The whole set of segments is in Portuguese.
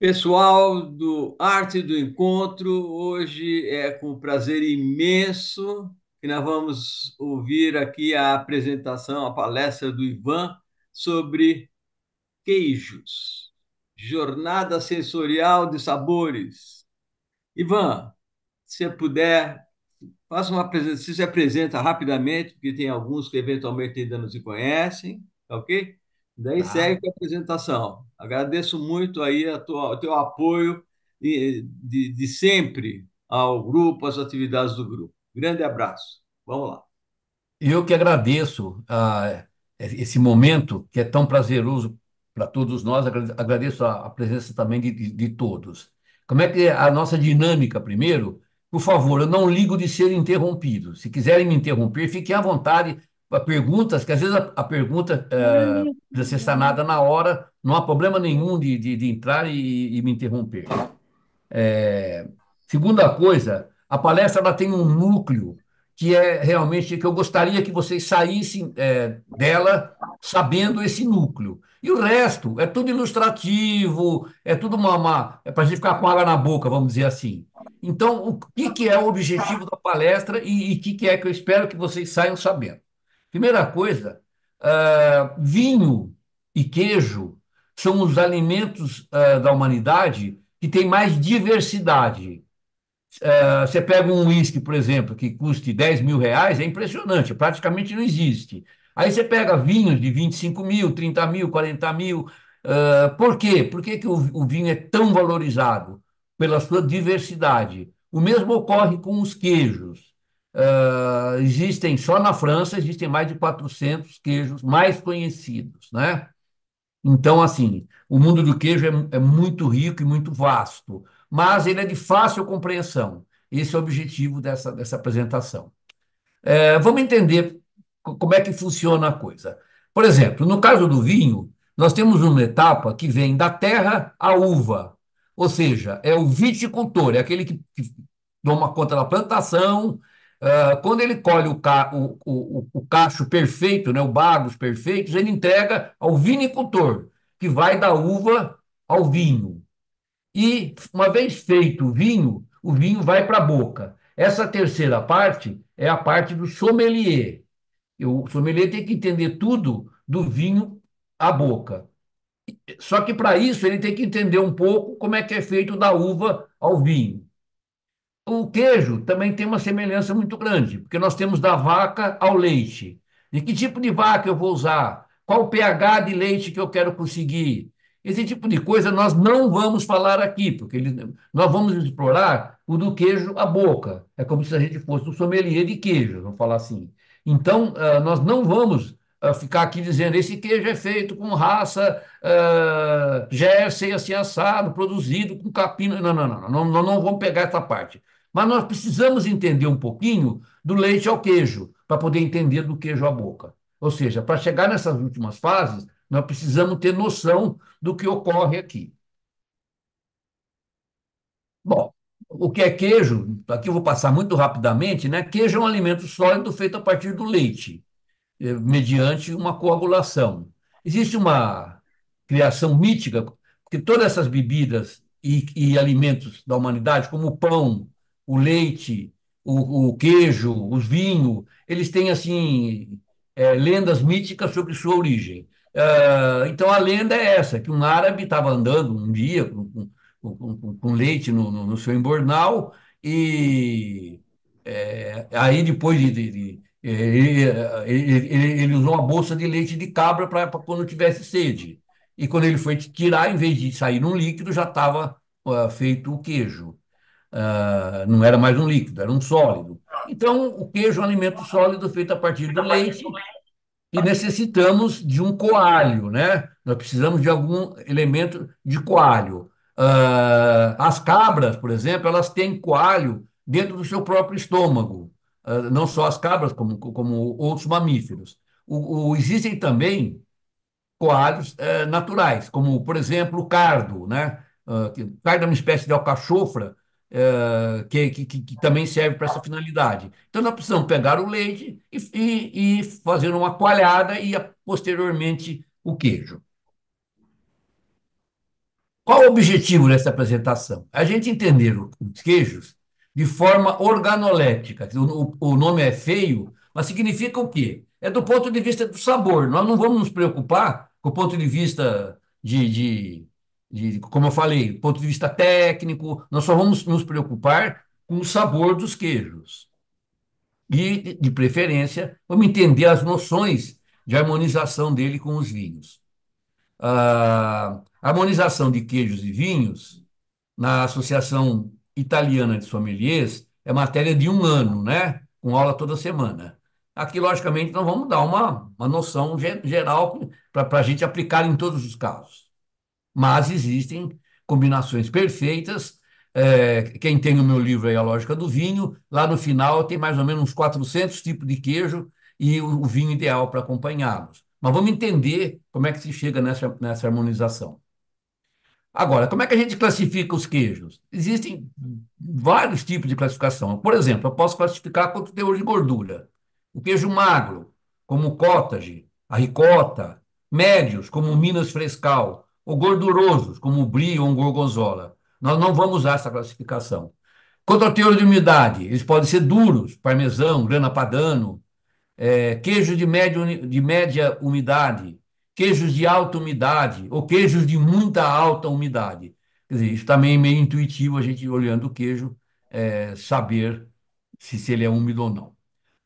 Pessoal do Arte do Encontro, hoje é com prazer imenso que nós vamos ouvir aqui a apresentação, a palestra do Ivan sobre queijos, jornada sensorial de sabores. Ivan, se puder, faça uma apresentação, se apresenta rapidamente, porque tem alguns que eventualmente ainda não se conhecem, tá ok? Daí tá. segue com a apresentação. Agradeço muito aí a tua, o teu apoio de, de, de sempre ao grupo, às atividades do grupo. Grande abraço. Vamos lá. Eu que agradeço a ah, esse momento que é tão prazeroso para todos nós. Agradeço a, a presença também de, de, de, todos. Como é que é a nossa dinâmica, primeiro? Por favor, eu não ligo de ser interrompido. Se quiserem me interromper, fiquem à vontade perguntas, que às vezes a, a pergunta é, precisa ser sanada na hora, não há problema nenhum de, de, de entrar e, e, me interromper. É, segunda coisa, a palestra ela tem um núcleo que é realmente que eu gostaria que vocês saíssem é, dela sabendo esse núcleo. E o resto é tudo ilustrativo, é tudo uma, uma é para a gente ficar com água na boca, vamos dizer assim. Então, o que, que é o objetivo da palestra e o que, que é que eu espero que vocês saiam sabendo? Primeira coisa, uh, vinho e queijo são os alimentos uh, da humanidade que tem mais diversidade. Uh, você pega um uísque, por exemplo, que custe 10 mil reais, é impressionante, praticamente não existe. Aí você pega vinhos de 25 mil, 30 mil, 40 mil. Uh, por quê? Por que, que o, o vinho é tão valorizado? Pela sua diversidade. O mesmo ocorre com os queijos. Uh, existem só na França, existem mais de 400 queijos mais conhecidos, né? Então, assim, o mundo do queijo é, é, muito rico e muito vasto, mas ele é de fácil compreensão. Esse é o objetivo dessa, dessa apresentação. É, vamos entender como é que funciona a coisa. Por exemplo, no caso do vinho, nós temos uma etapa que vem da terra à uva, ou seja, é o viticultor, é aquele que, que toma conta da plantação, ah, quando ele colhe o, ca, o, o, o cacho perfeito, né, o bagos perfeitos, ele entrega ao vinicultor, que vai da uva ao vinho. E, uma vez feito o vinho, o vinho vai para a boca. Essa terceira parte é a parte do sommelier. O sommelier tem que entender tudo do vinho à boca. Só que para isso ele tem que entender um pouco como é que é feito da uva ao vinho. O queijo também tem uma semelhança muito grande, porque nós temos da vaca ao leite. De que tipo de vaca eu vou usar? Qual o pH de leite que eu quero conseguir? Esse tipo de coisa nós não vamos falar aqui, porque ele, nós vamos explorar o do queijo à boca. É como se a gente fosse um sommelier de queijo, vamos falar assim. Então, uh, nós não vamos uh, ficar aqui dizendo esse queijo é feito com raça uh, Jersey, assim assado, produzido com capim. Não, não, não, não, não, não vamos pegar essa parte. Mas nós precisamos entender um pouquinho do leite ao queijo, para poder entender do queijo à boca. Ou seja, para chegar nessas últimas fases, nós precisamos ter noção do que ocorre aqui. Bom, o que é queijo? Aqui eu vou passar muito rapidamente, né? Queijo é um alimento sólido feito a partir do leite, eh, mediante uma coagulação. Existe uma criação mítica, porque todas essas bebidas e, e alimentos da humanidade, como o pão, o leite, o, o queijo, os vinhos, eles têm assim é, lendas míticas sobre sua origem. Ah, então a lenda é essa, que um árabe estava andando um dia com, com, com, com leite no, no, no, seu embornal e é, aí depois de, de, de ele, ele, ele, usou uma bolsa de leite de cabra para quando tivesse sede. E quando ele foi tirar, em vez de sair um líquido, já estava uh, ah, feito o queijo. Ah, não era mais um líquido, era um sólido. Então, o queijo é um alimento sólido feito a partir do leite e necessitamos de um coalho, né? Nós precisamos de algum elemento de coalho. Ah, as cabras, por exemplo, elas têm coalho dentro do seu próprio estômago, ah, não só as cabras, como, como outros mamíferos. O, o, existem também coalhos eh, naturais, como, por exemplo, o cardo, né? Uh, cardo é uma espécie de alcachofra eh, que, que, que, também serve para essa finalidade. Então, nós precisamos pegar o leite e, e, e fazer uma coalhada e, posteriormente, o queijo. Qual o objetivo dessa apresentação? A gente entender os queijos de forma organoléptica. O, o, nome é feio, mas significa o quê? É do ponto de vista do sabor. Nós não vamos nos preocupar com o ponto de vista de, de de, como eu falei, do ponto de vista técnico, nós só vamos nos preocupar com o sabor dos queijos. E, de preferência, vamos entender as noções de harmonização dele com os vinhos. A harmonização de queijos e vinhos, na Associação Italiana de Sommeliers, é matéria de um ano, né? Com aula toda semana. Aqui, logicamente, nós vamos dar uma, uma noção geral para a gente aplicar em todos os casos. Mas existem combinações perfeitas. É, quem tem o meu livro aí, A Lógica do Vinho, lá no final tem mais ou menos uns 400 tipos de queijo e o, o vinho ideal para acompanhá-los. Mas vamos entender como é que se chega nessa, nessa harmonização. Agora, como é que a gente classifica os queijos? Existem vários tipos de classificação. Por exemplo, eu posso classificar quanto teor de gordura. O queijo magro, como o cottage, a ricota, médios, como o Minas Frescal, ou gordurosos, como o brie ou um gorgonzola. Nós não vamos usar essa classificação. Quanto ao teor de umidade, eles podem ser duros, parmesão, grana padano, é, queijo de média, de média umidade, queijos de alta umidade ou queijos de muita alta umidade. Quer dizer, isso também é meio intuitivo a gente olhando o queijo é, saber se, se ele é úmido ou não.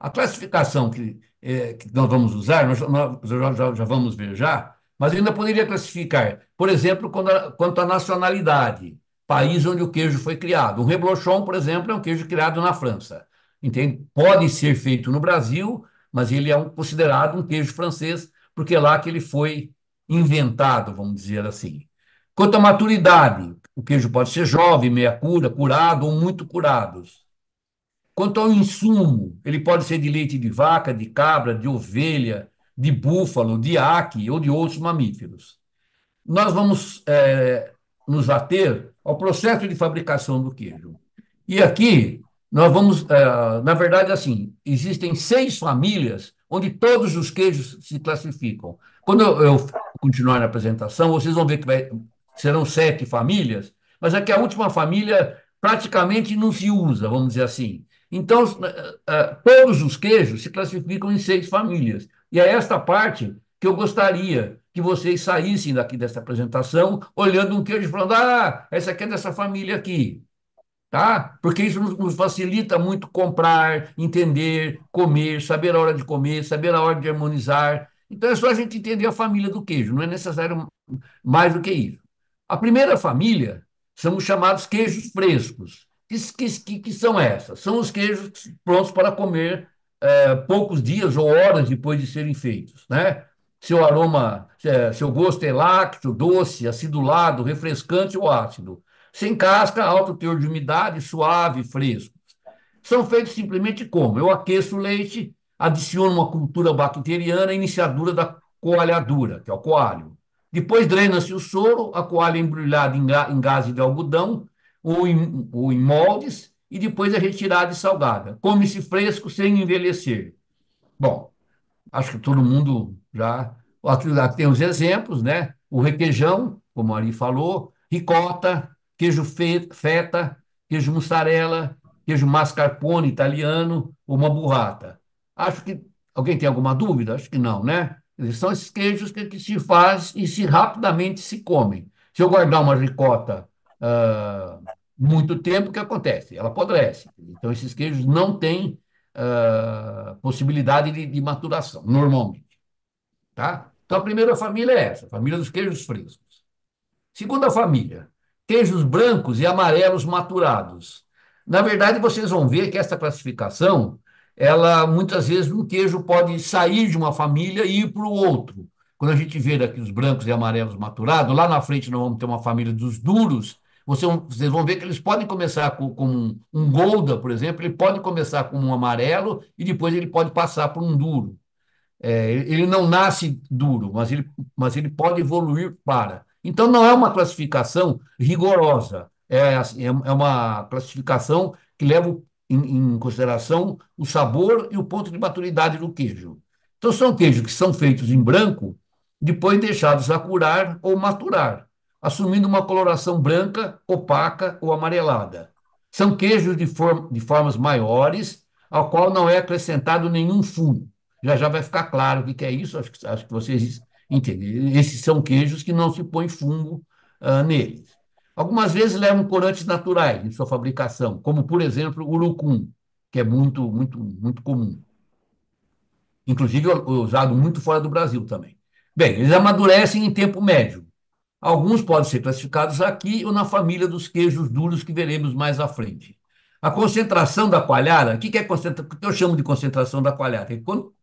A classificação que, é, que nós vamos usar, nós, nós já, já, já vamos ver já, mas ainda poderia classificar, por exemplo, quanto à nacionalidade, país onde o queijo foi criado. O reblochon, por exemplo, é um queijo criado na França. Entende? Pode ser feito no Brasil, mas ele é um, considerado um queijo francês, porque é lá que ele foi inventado, vamos dizer assim. Quanto à maturidade, o queijo pode ser jovem, meia cura, curado ou muito curados. Quanto ao insumo, ele pode ser de leite de vaca, de cabra, de ovelha, de búfalo, de aque ou de outros mamíferos. Nós vamos é, nos ater ao processo de fabricação do queijo. E aqui nós vamos, é, na verdade, assim, existem seis famílias onde todos os queijos se classificam. Quando eu, eu continuar na apresentação, vocês vão ver que vai, serão sete famílias, mas é que a última família praticamente não se usa, vamos dizer assim. Então, é, é, todos os queijos se classificam em seis famílias. E é esta parte que eu gostaria que vocês saíssem daqui dessa apresentação olhando um queijo e falando: ah, essa aqui é dessa família aqui. Tá? Porque isso nos, facilita muito comprar, entender, comer, saber a hora de comer, saber a hora de harmonizar. Então é só a gente entender a família do queijo, não é necessário mais do que isso. A primeira família são os chamados queijos frescos. Que, que, que são essas? São os queijos prontos para comer é, poucos dias ou horas depois de serem feitos, né? Seu aroma, é, seu gosto é lácteo, doce, acidulado, refrescante ou ácido. Sem casca, alto teor de umidade, suave, fresco. São feitos simplesmente como? Eu aqueço o leite, adiciono uma cultura bacteriana, iniciadura da coalhadura, que é o coalho. Depois drena-se o soro, a coalha é embrulhada em, ga gases de algodão ou em, ou em moldes, e depois é retirada e salgada. Come-se fresco sem envelhecer. Bom, acho que todo mundo já tem os exemplos, né? O requeijão, como ali falou, ricota, queijo feta, queijo mussarela, queijo mascarpone italiano, uma burrata. Acho que alguém tem alguma dúvida? Acho que não, né? São esses queijos que, que se faz e se rapidamente se comem. Se eu guardar uma ricota uh, muito tempo, o que acontece? Ela apodrece. Então, esses queijos não têm uh, possibilidade de, de, maturação, normalmente. Tá? Então, a primeira família é essa, a família dos queijos frescos. Segunda família, queijos brancos e amarelos maturados. Na verdade, vocês vão ver que essa classificação, ela muitas vezes um queijo pode sair de uma família e ir para o outro. Quando a gente vê aqui os brancos e amarelos maturados, lá na frente nós vamos ter uma família dos duros vocês vão ver que eles podem começar com, com um, um Golda, por exemplo, ele pode começar com um amarelo e depois ele pode passar por um duro. É, ele não nasce duro, mas ele, mas ele pode evoluir para. Então, não é uma classificação rigorosa, é, é, é uma classificação que leva em, em consideração o sabor e o ponto de maturidade do queijo. Então, são queijos que são feitos em branco, depois deixados a curar ou maturar assumindo uma coloração branca, opaca ou amarelada. São queijos de, form de formas maiores, ao qual não é acrescentado nenhum fumo. Já já vai ficar claro o que é isso, acho que, acho que vocês entenderam. Esses são queijos que não se põe fungo uh, neles. Algumas vezes levam corantes naturais em sua fabricação, como, por exemplo, o urucum, que é muito, muito, muito comum. Inclusive, é usado muito fora do Brasil também. Bem, eles amadurecem em tempo médio, Alguns podem ser classificados aqui ou na família dos queijos duros que veremos mais à frente. A concentração da coalhada, o que, que é concentração? que eu chamo de concentração da coalhada? É quando,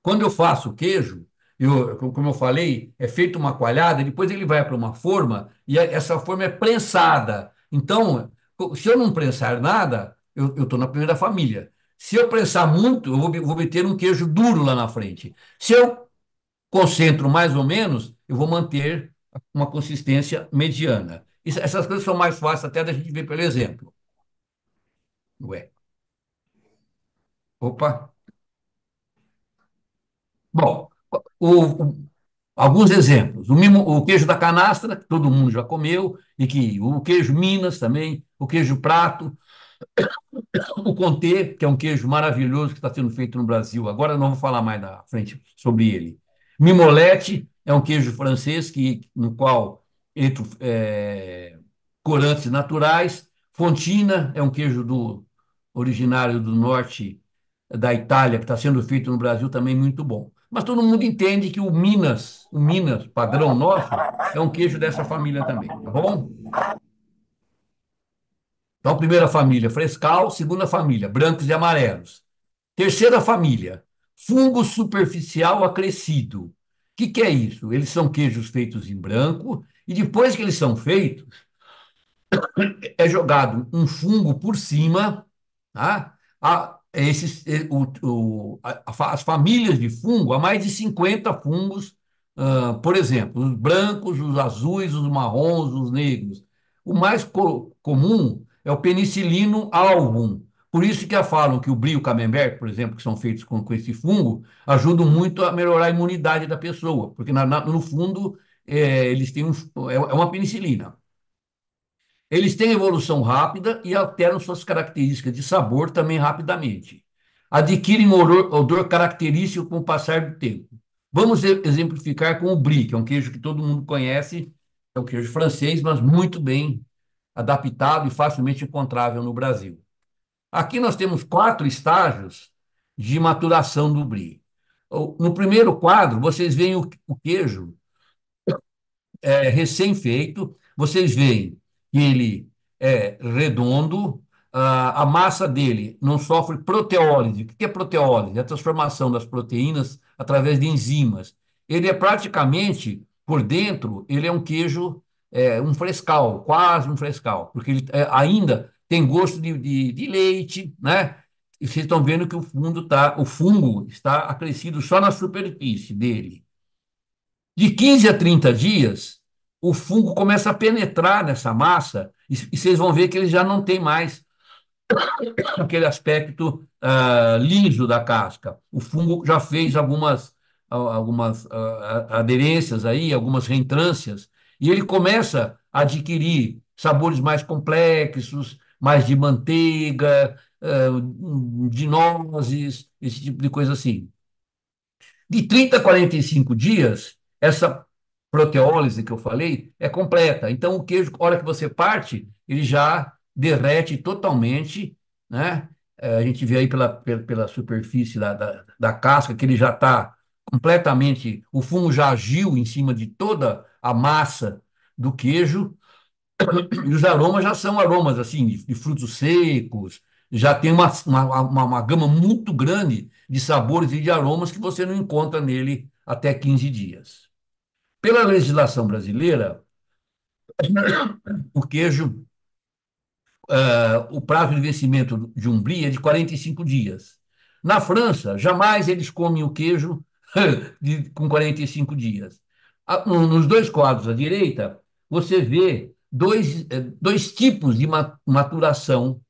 quando eu faço queijo, eu, como eu falei, é feita uma coalhada, depois ele vai para uma forma e essa forma é prensada. Então, se eu não prensar nada, eu estou na primeira família. Se eu prensar muito, eu vou, vou um queijo duro lá na frente. Se eu concentro mais ou menos, eu vou manter uma consistência mediana. Isso, essas coisas são mais fáceis até da gente ver pelo exemplo. Ué. Opa. Bom, o, o, alguns exemplos. O, mimo, o queijo da canastra, que todo mundo já comeu, e que o queijo Minas também, o queijo prato, o Conté, que é um queijo maravilhoso que está sendo feito no Brasil. Agora não vou falar mais na frente sobre ele. Mimolete, é um queijo francês que, no qual entre é, corantes naturais. Fontina é um queijo do originário do norte da Itália, que está sendo feito no Brasil também muito bom. Mas todo mundo entende que o Minas, o Minas padrão nosso, é um queijo dessa família também, tá bom? Então, primeira família, frescal. Segunda família, brancos e amarelos. Terceira família, fungo superficial acrescido que, que é isso? Eles são queijos feitos em branco, e depois que eles são feitos, é jogado um fungo por cima, tá? a, esses, eh, o, o, a, as famílias de fungo, há mais de 50 fungos, uh, por exemplo, os brancos, os azuis, os marrons, os negros. O mais co comum é o penicilino album. Por isso que falam que o brio camembert, por exemplo, que são feitos com, com esse fungo, ajudam muito a melhorar a imunidade da pessoa, porque na, na, no fundo é, eles têm um, é, é uma penicilina. Eles têm evolução rápida e alteram suas características de sabor também rapidamente. Adquirem odor, odor característico com o passar do tempo. Vamos exemplificar com o brie, que é um queijo que todo mundo conhece, é um queijo francês, mas muito bem adaptado e facilmente encontrável no Brasil. Aqui nós temos quatro estágios de maturação do brie. No primeiro quadro, vocês veem o, queijo é, recém-feito, vocês veem que ele é redondo, a, a massa dele não sofre proteólise. O que é proteólise? É a transformação das proteínas através de enzimas. Ele é praticamente, por dentro, ele é um queijo, é, um frescal, quase um frescal, porque ele é, ainda tem gosto de, de, de leite, né? E vocês estão vendo que o fundo tá, o fungo está acrescido só na superfície dele. De 15 a 30 dias, o fungo começa a penetrar nessa massa e, e vocês vão ver que ele já não tem mais aquele aspecto uh, liso da casca. O fungo já fez algumas, ah, algumas uh, aderências aí, algumas reentrâncias, e ele começa a adquirir sabores mais complexos, mais de manteiga, eh, de nozes, esse tipo de coisa assim. De 30 a 45 dias, essa proteólise que eu falei é completa. Então, o queijo, a hora que você parte, ele já derrete totalmente, né? Eh, a gente vê aí pela, pela superfície da, da, da casca que ele já está completamente, o fungo já agiu em cima de toda a massa do queijo, e os aromas já são aromas assim de, de frutos secos, já tem uma, uma, uma, uma, gama muito grande de sabores e de aromas que você não encontra nele até 15 dias. Pela legislação brasileira, o queijo, uh, o prazo de vencimento de um brie é de 45 dias. Na França, jamais eles comem o queijo de, com 45 dias. Nos dois quadros à direita, você vê dois, eh, dois tipos de maturação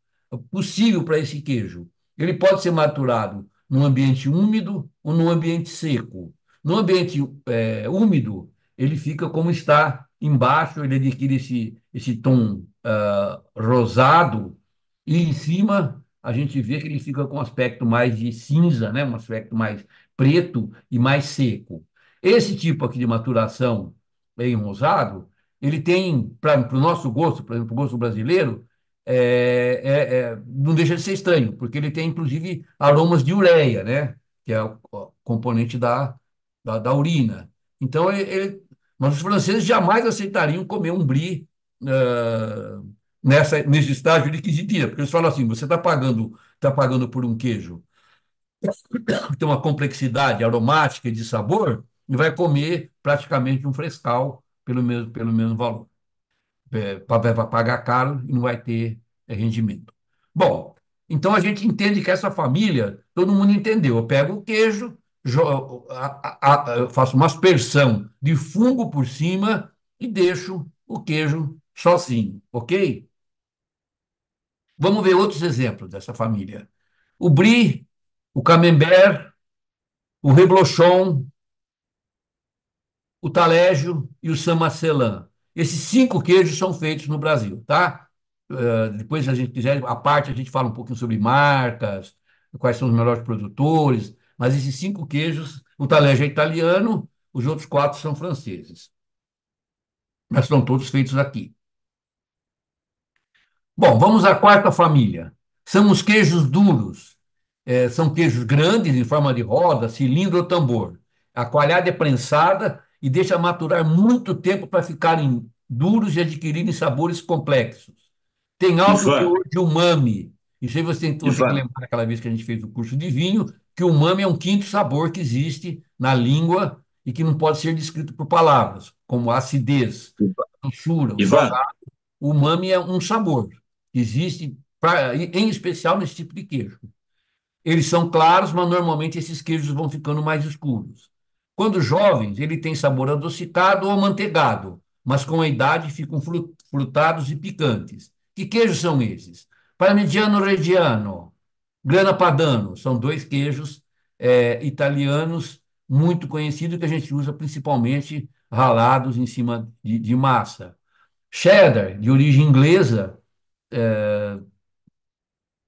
possível para esse queijo. Ele pode ser maturado num ambiente úmido ou num ambiente seco. No ambiente é, úmido, ele fica como está embaixo, ele adquire esse, esse tom uh, rosado, e em cima a gente vê que ele fica com aspecto mais de cinza, né? um aspecto mais preto e mais seco. Esse tipo aqui de maturação em rosado, ele tem, para o nosso gosto, para o gosto brasileiro, é, é, é, não deixa de ser estranho, porque ele tem, inclusive, aromas de ureia, né? que é o, o componente da, da, da, urina. Então, ele, ele, mas os franceses jamais aceitariam comer um brie uh, nessa, nesse estágio de quisidia, porque eles falam assim, você está pagando, tá pagando por um queijo que tem uma complexidade aromática e de sabor, e vai comer praticamente um frescal pelo mesmo, pelo mesmo valor. É, vai pagar caro e não vai ter é, rendimento. Bom, então a gente entende que essa família, todo mundo entendeu. Eu pego o queijo, faço uma aspersão de fungo por cima e deixo o queijo sozinho, ok? Vamos ver outros exemplos dessa família. O brie, o camembert, o reblochon, o talégio e o samacelã. Esses cinco queijos são feitos no Brasil, tá? Uh, depois, se a gente quiser, a parte a gente fala um pouquinho sobre marcas, quais são os melhores produtores, mas esses cinco queijos, o talégio é italiano, os outros quatro são franceses. Mas são todos feitos aqui. Bom, vamos à quarta família. São os queijos duros. É, são queijos grandes, em forma de roda, cilindro ou tambor. A coalhada é prensada e deixa maturar muito tempo para ficarem duros e adquirirem sabores complexos. Tem algo Ivan. É. que hoje umami. Isso aí você tem que é. lembrar aquela vez que a gente fez o curso de vinho, que o umami é um quinto sabor que existe na língua e que não pode ser descrito por palavras, como acidez, a doçura, o O umami é um sabor que existe, pra, em especial nesse tipo de queijo. Eles são claros, mas normalmente esses queijos vão ficando mais escuros. Quando jovens, ele tem sabor adocicado ou amanteigado, mas com a idade ficam frutados e picantes. Que queijos são esses? Parmigiano Reggiano, Grana Padano, são dois queijos é, italianos muito conhecidos que a gente usa principalmente ralados em cima de, de massa. Cheddar, de origem inglesa, é,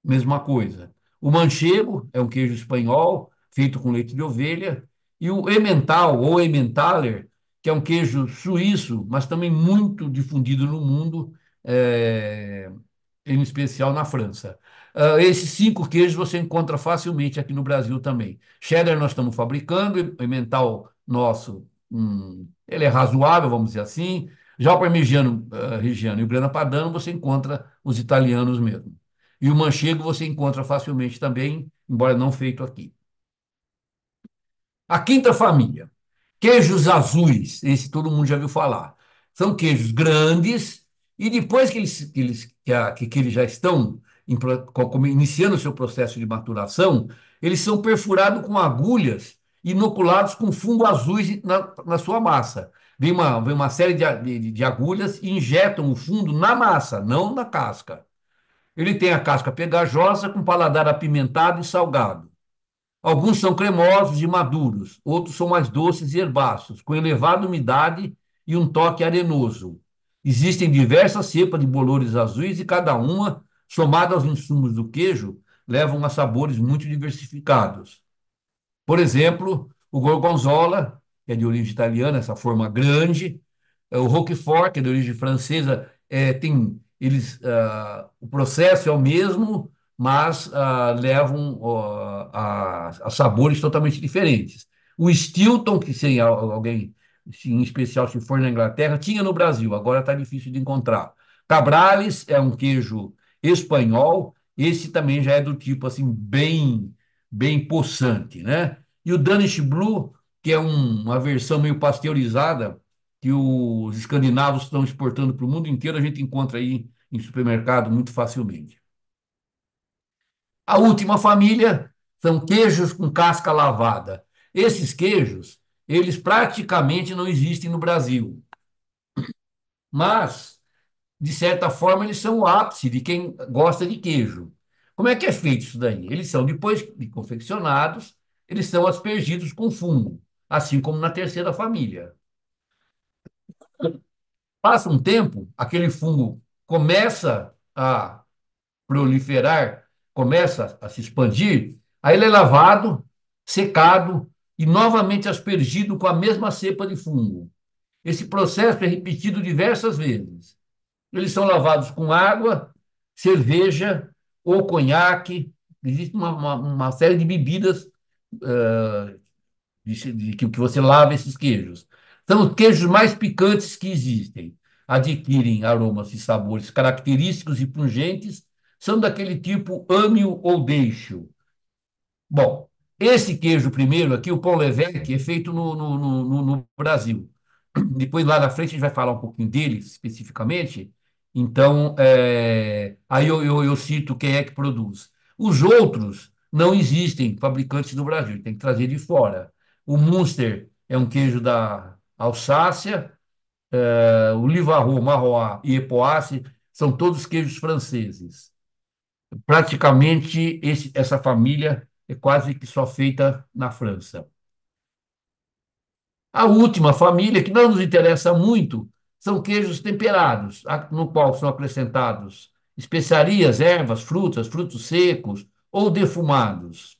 mesma coisa. O manchego é um queijo espanhol feito com leite de ovelha, e o emmental ou emmentaler, que é um queijo suíço, mas também muito difundido no mundo, é, em especial na França. Uh, esses cinco queijos você encontra facilmente aqui no Brasil também. Cheddar nós estamos fabricando, emmental nosso, hum, ele é razoável, vamos dizer assim. Já o parmigiano, uh, e o grana padano você encontra os italianos mesmo. E o manchego você encontra facilmente também, embora não feito aqui. A quinta família, queijos azuis, esse todo mundo já viu falar. São queijos grandes, e depois que eles, que eles, que, a, que, que eles já estão iniciando o seu processo de maturação, eles são perfurados com agulhas inoculados com fungo azuis na, na sua massa. Vem uma, vem uma série de, de, de agulhas e injetam o fundo na massa, não na casca. Ele tem a casca pegajosa com paladar apimentado e salgado. Alguns são cremosos e maduros, outros são mais doces e herbáceos, com elevada umidade e um toque arenoso. Existem diversas cepas de bolores azuis e cada uma, somada aos insumos do queijo, levam a sabores muito diversificados. Por exemplo, o gorgonzola, que é de origem italiana, essa forma grande, é, o roquefort, que é de origem francesa, é, tem eles, uh, o processo é o mesmo, mas uh, levam uh, a, a, sabores totalmente diferentes. O Stilton, que sem alguém, em especial se for na Inglaterra, tinha no Brasil, agora está difícil de encontrar. Cabrales é um queijo espanhol, esse também já é do tipo assim bem bem possante, né? E o Danish Blue, que é um, uma versão meio pasteurizada, que os escandinavos estão exportando para o mundo inteiro, a gente encontra aí em supermercado muito facilmente. A última família são queijos com casca lavada. Esses queijos, eles praticamente não existem no Brasil. Mas, de certa forma, eles são o ápice de quem gosta de queijo. Como é que é feito isso daí? Eles são, depois de confeccionados, eles são aspergidos com fungo, assim como na terceira família. Passa um tempo, aquele fungo começa a proliferar começa a se expandir, aí ele é lavado, secado e novamente aspergido com a mesma cepa de fungo. Esse processo é repetido diversas vezes. Eles são lavados com água, cerveja ou conhaque. Existe uma, uma, uma série de bebidas uh, de, de, que, que você lava esses queijos. São os queijos mais picantes que existem. Adquirem aromas e sabores característicos e pungentes são daquele tipo ame-o ou deixe-o. Bom, esse queijo primeiro aqui, o pão Levesque, é feito no, no, no, no Brasil. Depois, lá na frente, a gente vai falar um pouquinho dele especificamente. Então, é... aí eu, eu, eu cito quem é que produz. Os outros não existem fabricantes no Brasil, tem que trazer de fora. O Munster é um queijo da Alsácia, é... o Livarro, Marroá e Epoasse são todos queijos franceses praticamente esse, essa família é quase que só feita na França. A última família, que não nos interessa muito, são queijos temperados, no qual são acrescentados especiarias, ervas, frutas, frutos secos ou defumados,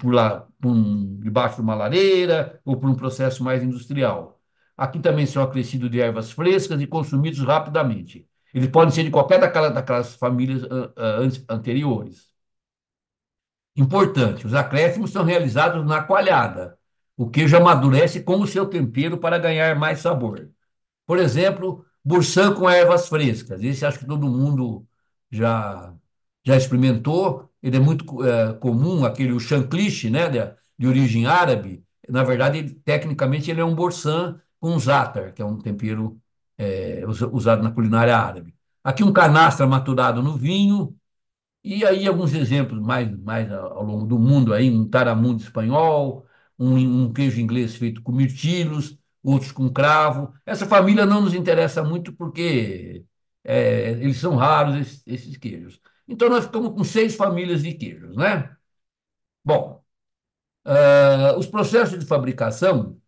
por lá, por um, debaixo de uma lareira ou por um processo mais industrial. Aqui também são acrescidos de ervas frescas e consumidos rapidamente. Eles podem ser de qualquer daquelas, daquelas famílias anteriores. Importante, os acréscimos são realizados na coalhada. O queijo amadurece com o seu tempero para ganhar mais sabor. Por exemplo, bursã com ervas frescas. Esse acho que todo mundo já, já experimentou. Ele é muito é, comum, aquele o chancliche, né, de, de origem árabe. Na verdade, tecnicamente, ele é um bursã com zatar, que é um tempero é, usado na culinária árabe. Aqui um canastra maturado no vinho, e aí alguns exemplos mais, mais ao longo do mundo, aí, um taramundo espanhol, um, um queijo inglês feito com mirtilos, outros com cravo. Essa família não nos interessa muito porque é, eles são raros, esses, esses queijos. Então nós ficamos com seis famílias de queijos, né? Bom, uh, os processos de fabricação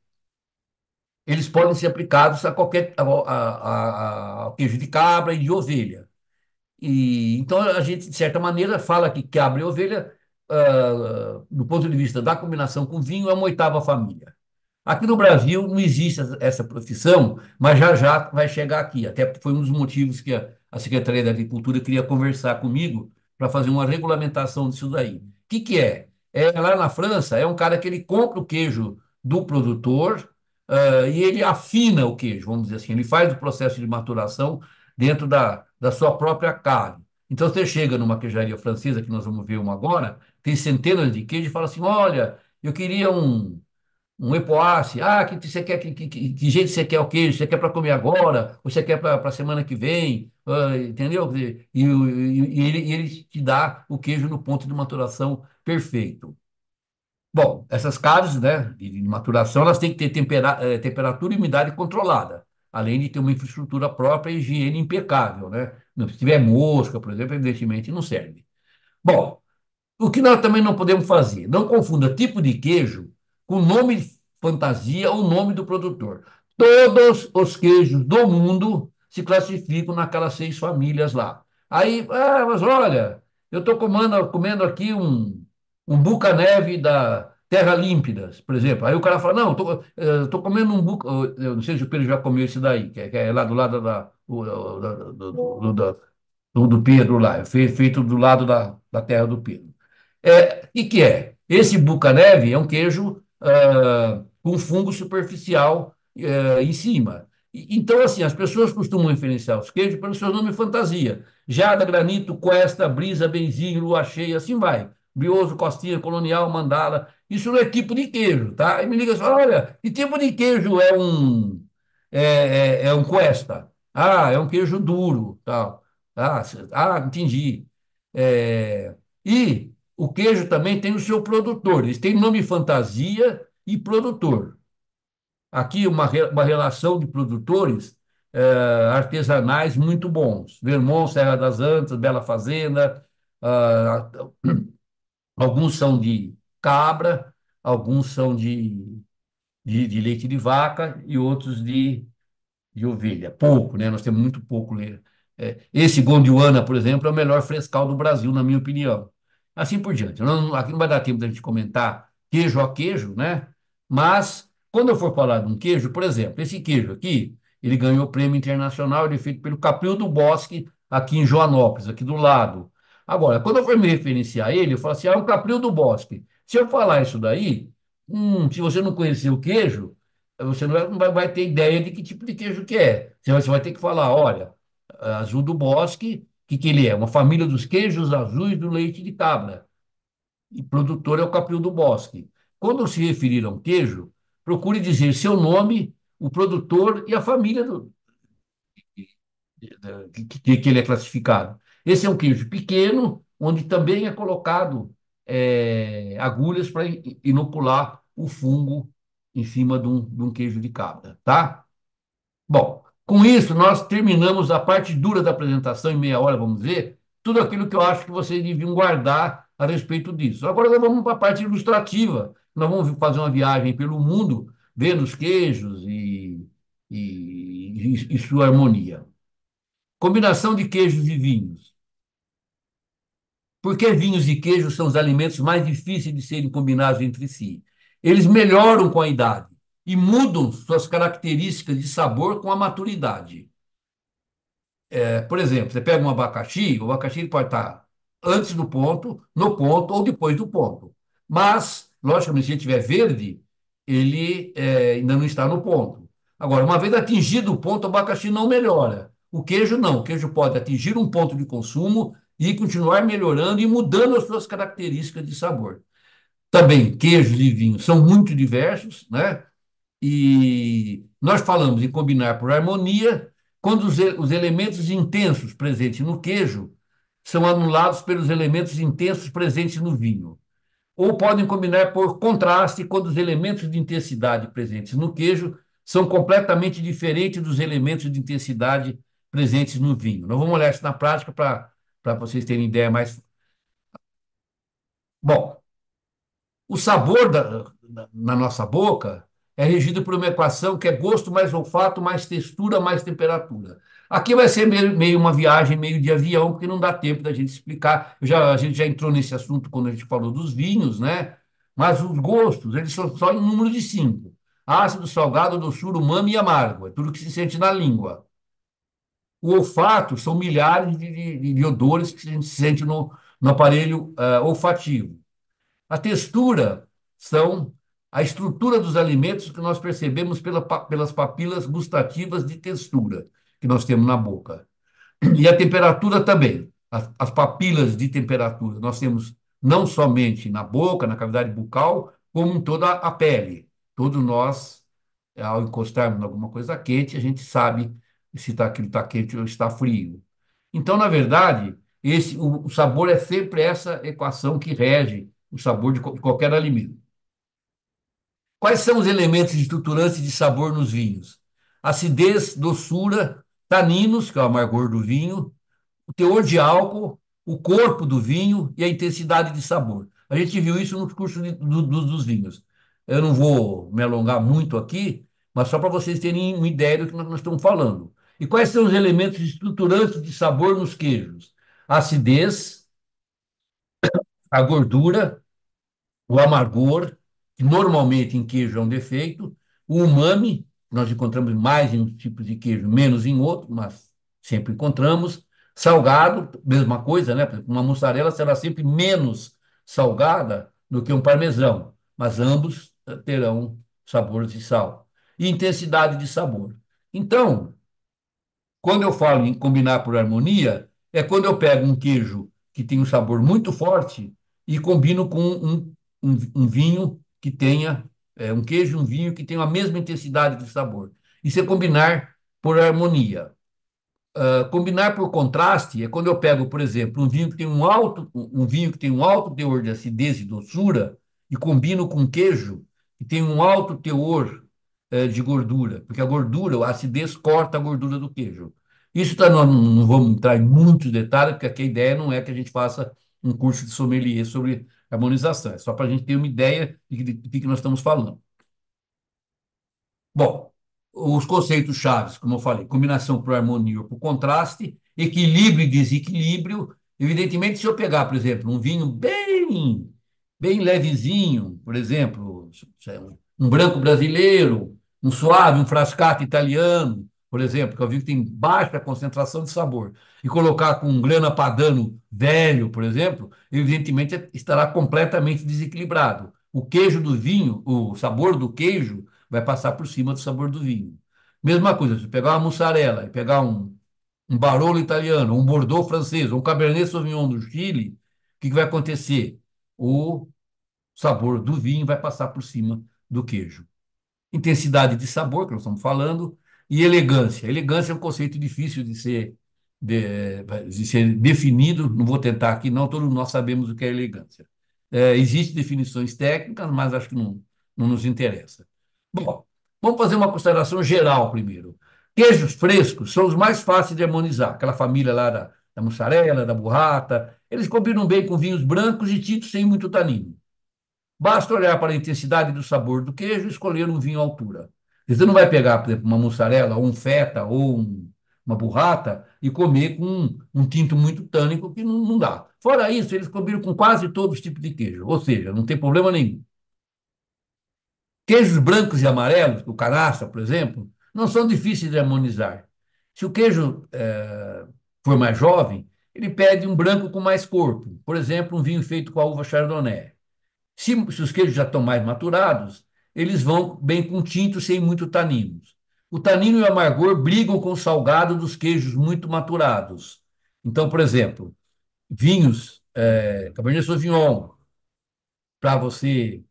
eles podem ser aplicados a qualquer a, a, a queijo de cabra e de ovelha. E, então, a gente, de certa maneira, fala que cabra e ovelha, uh, do ponto de vista da combinação com vinho, é uma oitava família. Aqui no Brasil não existe essa profissão, mas já já vai chegar aqui. Até foi um dos motivos que a, a Secretaria da Agricultura queria conversar comigo para fazer uma regulamentação disso daí. O que, que é? é? Lá na França, é um cara que ele compra o queijo do produtor, uh, e ele afina o queijo, vamos dizer assim, ele faz o processo de maturação dentro da, da sua própria carne. Então você chega numa queijaria francesa, que nós vamos ver uma agora, tem centenas de queijos, e fala assim: olha, eu queria um, um epoace, ah, que, que você quer, que, que, que jeito você quer o queijo? Você quer para comer agora? Ou você quer para a semana que vem? Uh, entendeu? E, e, e, ele, ele te dá o queijo no ponto de maturação perfeito. Bom, essas carnes, né, de maturação, elas têm que ter tempera eh, temperatura e umidade controlada, além de ter uma infraestrutura própria e higiene impecável, né? Se tiver mosca, por exemplo, evidentemente não serve. Bom, o que nós também não podemos fazer? Não confunda tipo de queijo com nome fantasia ou nome do produtor. Todos os queijos do mundo se classificam naquelas seis famílias lá. Aí, ah, mas olha, eu estou comendo, comendo aqui um um buca-neve da Terra Límpidas, por exemplo. Aí o cara fala, não, tô, eh, comendo um buca... Eu não sei se o Pedro já comeu esse daí, que é, que é lá do lado da, do, do, do, do Pedro lá, é feito do lado da, da terra do Pedro. É, e que é? Esse buca-neve é um queijo uh, com fungo superficial uh, em cima. Então, assim, as pessoas costumam referenciar os queijos pelo seu nome fantasia. Jada, Granito, Cuesta, Brisa, Benzinho, Lua Cheia, assim vai. Brioso, Costinha, Colonial, Mandala. Isso não é tipo de queijo, tá? e me liga assim, olha, que tipo de queijo é um é, é, é um cuesta? Ah, é um queijo duro, tal. Ah, ah entendi. É, e o queijo também tem o seu produtor. Eles têm nome fantasia e produtor. Aqui uma, uma relação de produtores é, artesanais muito bons. Vermont, Serra das Antas, Bela Fazenda, ah, Alguns são de cabra, alguns são de, de, de leite de vaca e outros de, de ovelha. Pouco, né? Nós temos muito pouco. Né? É, esse Gondwana, por exemplo, é o melhor frescal do Brasil, na minha opinião. Assim por diante. Não, aqui não vai dar tempo da gente comentar queijo a queijo, né? Mas, quando eu for falar de um queijo, por exemplo, esse queijo aqui, ele ganhou o prêmio internacional, ele é feito pelo Capril do Bosque, aqui em Joanópolis, aqui do lado. Agora, quando eu for me referenciar a ele, eu falo assim, ah, é o capril do bosque. Se eu falar isso daí, hum, se você não conhecer o queijo, você não vai, vai ter ideia de que tipo de queijo que é. Você vai, você vai ter que falar, olha, azul do bosque, o que, que ele é? Uma família dos queijos azuis do leite de cabra. E produtor é o capril do bosque. Quando se referir a um queijo, procure dizer seu nome, o produtor e a família do, que, que ele é classificado. Esse é um queijo pequeno, onde também é colocado é, agulhas para inocular o fungo em cima de um, de um queijo de cabra, tá? Bom, com isso nós terminamos a parte dura da apresentação em meia hora, vamos ver, tudo aquilo que eu acho que vocês deviam guardar a respeito disso. Agora nós vamos para a parte ilustrativa, nós vamos fazer uma viagem pelo mundo, vendo os queijos e, e, e, e sua harmonia. Combinação de queijos e vinhos. Porque vinhos e queijos são os alimentos mais difíceis de serem combinados entre si. Eles melhoram com a idade e mudam suas características de sabor com a maturidade. É, por exemplo, você pega um abacaxi, o abacaxi pode estar antes do ponto, no ponto ou depois do ponto. Mas, logicamente, se ele estiver verde, ele é, ainda não está no ponto. Agora, uma vez atingido o ponto, o abacaxi não melhora. O queijo não. O queijo pode atingir um ponto de consumo, e continuar melhorando e mudando as suas características de sabor. Também queijos e vinhos são muito diversos, né? E nós falamos em combinar por harmonia, quando os, os elementos intensos presentes no queijo são anulados pelos elementos intensos presentes no vinho. Ou podem combinar por contraste, quando os elementos de intensidade presentes no queijo são completamente diferentes dos elementos de intensidade presentes no vinho. Nós vamos olhar isso na prática para para vocês terem ideia mais. Bom, o sabor da, na nossa boca é regido por uma equação que é gosto mais olfato mais textura mais temperatura. Aqui vai ser meio, meio uma viagem meio de avião, porque não dá tempo da gente explicar. Já, a gente já entrou nesse assunto quando a gente falou dos vinhos, né? Mas os gostos, eles são só em número de cinco. Ácido, salgado, doçura, umami e amargo. É tudo que se sente na língua. O olfato são milhares de, de, de odores que a gente sente no, no aparelho uh, olfativo. A textura são a estrutura dos alimentos que nós percebemos pela, pelas papilas gustativas de textura que nós temos na boca. E a temperatura também. As, as papilas de temperatura nós temos não somente na boca, na cavidade bucal, como em toda a pele. Todos nós, ao encostarmos em alguma coisa quente, a gente sabe se está aquilo está quente ou está frio. Então, na verdade, esse o, o, sabor é sempre essa equação que rege o sabor de, de qualquer alimento. Quais são os elementos estruturantes de sabor nos vinhos? Acidez, doçura, taninos, que é o amargor do vinho, o teor de álcool, o corpo do vinho e a intensidade de sabor. A gente viu isso no curso de, do, do, dos vinhos. Eu não vou me alongar muito aqui, mas só para vocês terem uma ideia do que nós estamos falando. E quais são os elementos estruturantes de sabor nos queijos? A acidez, a gordura, o amargor, que normalmente em queijo é um defeito, o umami, nós encontramos mais em um tipo de queijo, menos em outro, mas sempre encontramos. Salgado, mesma coisa, né? Uma mussarela será sempre menos salgada do que um parmesão, mas ambos terão sabores de sal. E intensidade de sabor. Então, quando eu falo em combinar por harmonia, é quando eu pego um queijo que tem um sabor muito forte e combino com um, um, um vinho que tenha, é, um queijo um vinho que tenha a mesma intensidade de sabor. Isso é combinar por harmonia. Uh, combinar por contraste é quando eu pego, por exemplo, um vinho que tem um alto, um vinho que tem um alto teor de acidez e doçura e combino com um queijo que tem um alto teor é, de gordura, porque a gordura, a acidez corta a gordura do queijo. Isso tá, não, não vamos entrar em muitos detalhes, porque aqui a ideia não é que a gente faça um curso de sommelier sobre harmonização, é só para a gente ter uma ideia de, de que nós estamos falando. Bom, os conceitos chaves, como eu falei, combinação por harmonia ou por contraste, equilíbrio e desequilíbrio. Evidentemente, se eu pegar, por exemplo, um vinho bem, bem levezinho, por exemplo, um branco brasileiro, um suave, um frascato italiano, por exemplo, que eu vi que tem baixa concentração de sabor, e colocar com um grana padano velho, por exemplo, evidentemente estará completamente desequilibrado. O queijo do vinho, o sabor do queijo, vai passar por cima do sabor do vinho. Mesma coisa, se pegar uma mussarela e pegar um, um barolo italiano, um bordeaux francês, um cabernet sauvignon do Chile, o que, que vai acontecer? O sabor do vinho vai passar por cima do queijo intensidade de sabor, que nós estamos falando, e elegância. Elegância é um conceito difícil de ser, de, de ser definido, não vou tentar aqui, não, todos nós sabemos o que é elegância. É, Existem definições técnicas, mas acho que não, não nos interessa. Bom, vamos fazer uma consideração geral primeiro. Queijos frescos são os mais fáceis de harmonizar, aquela família lá da, da mussarela, da burrata, eles combinam bem com vinhos brancos e tintos sem muito tanino. Basta olhar para a intensidade do sabor do queijo e escolher um vinho à altura. Você não vai pegar, por exemplo, uma mussarela, ou um feta, ou um, uma burrata, e comer com um, um tinto muito tânico, que não, não, dá. Fora isso, eles combinam com quase todos os tipos de queijo, ou seja, não tem problema nenhum. Queijos brancos e amarelos, o canastra, por exemplo, não são difíceis de harmonizar. Se o queijo é, for mais jovem, ele pede um branco com mais corpo, por exemplo, um vinho feito com a uva chardonnay. Se, se os queijos já estão mais maturados, eles vão bem com tinto, sem muito taninos. O tanino e o amargor brigam com o salgado dos queijos muito maturados. Então, por exemplo, vinhos, é, Cabernet Sauvignon, para você,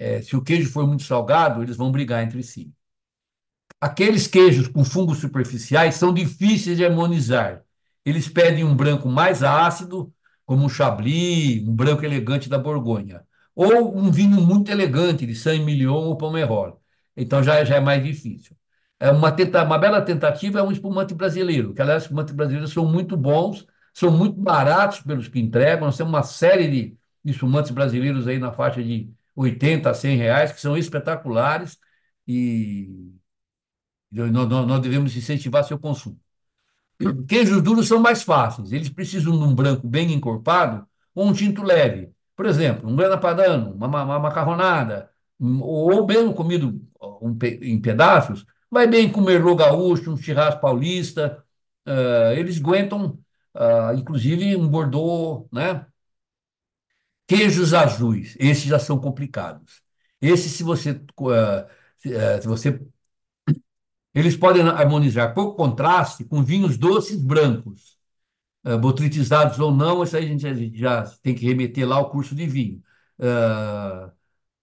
é, se o queijo for muito salgado, eles vão brigar entre si. Aqueles queijos com fungos superficiais são difíceis de harmonizar. Eles pedem um branco mais ácido, como um Chablis, um branco elegante da Borgonha. Ou um vinho muito elegante, de Saint-Emilion ou Pomerol. Então já, já é mais difícil. É uma, tenta, uma bela tentativa é um espumante brasileiro, que aliás, espumantes brasileiros são muito bons, são muito baratos pelos que entregam. Nós temos uma série de, de espumantes brasileiros aí na faixa de 80 a 100 reais, que são espetaculares e nós, nós devemos incentivar seu consumo. Queijos duros são mais fáceis, eles precisam de um branco bem encorpado ou um tinto leve. Por exemplo, um granapadano, uma, uma macarronada, ou mesmo comido um, em pedaços, vai bem com merlot gaúcho, um churrasco paulista. Uh, eles aguentam, uh, inclusive, um bordeaux, né? Queijos azuis, esses já são complicados. Esses, se você, uh, se você eles podem harmonizar pouco contraste com vinhos doces brancos. Eh, botritizados ou não, isso aí a gente já tem que remeter lá ao curso de vinho. Uh,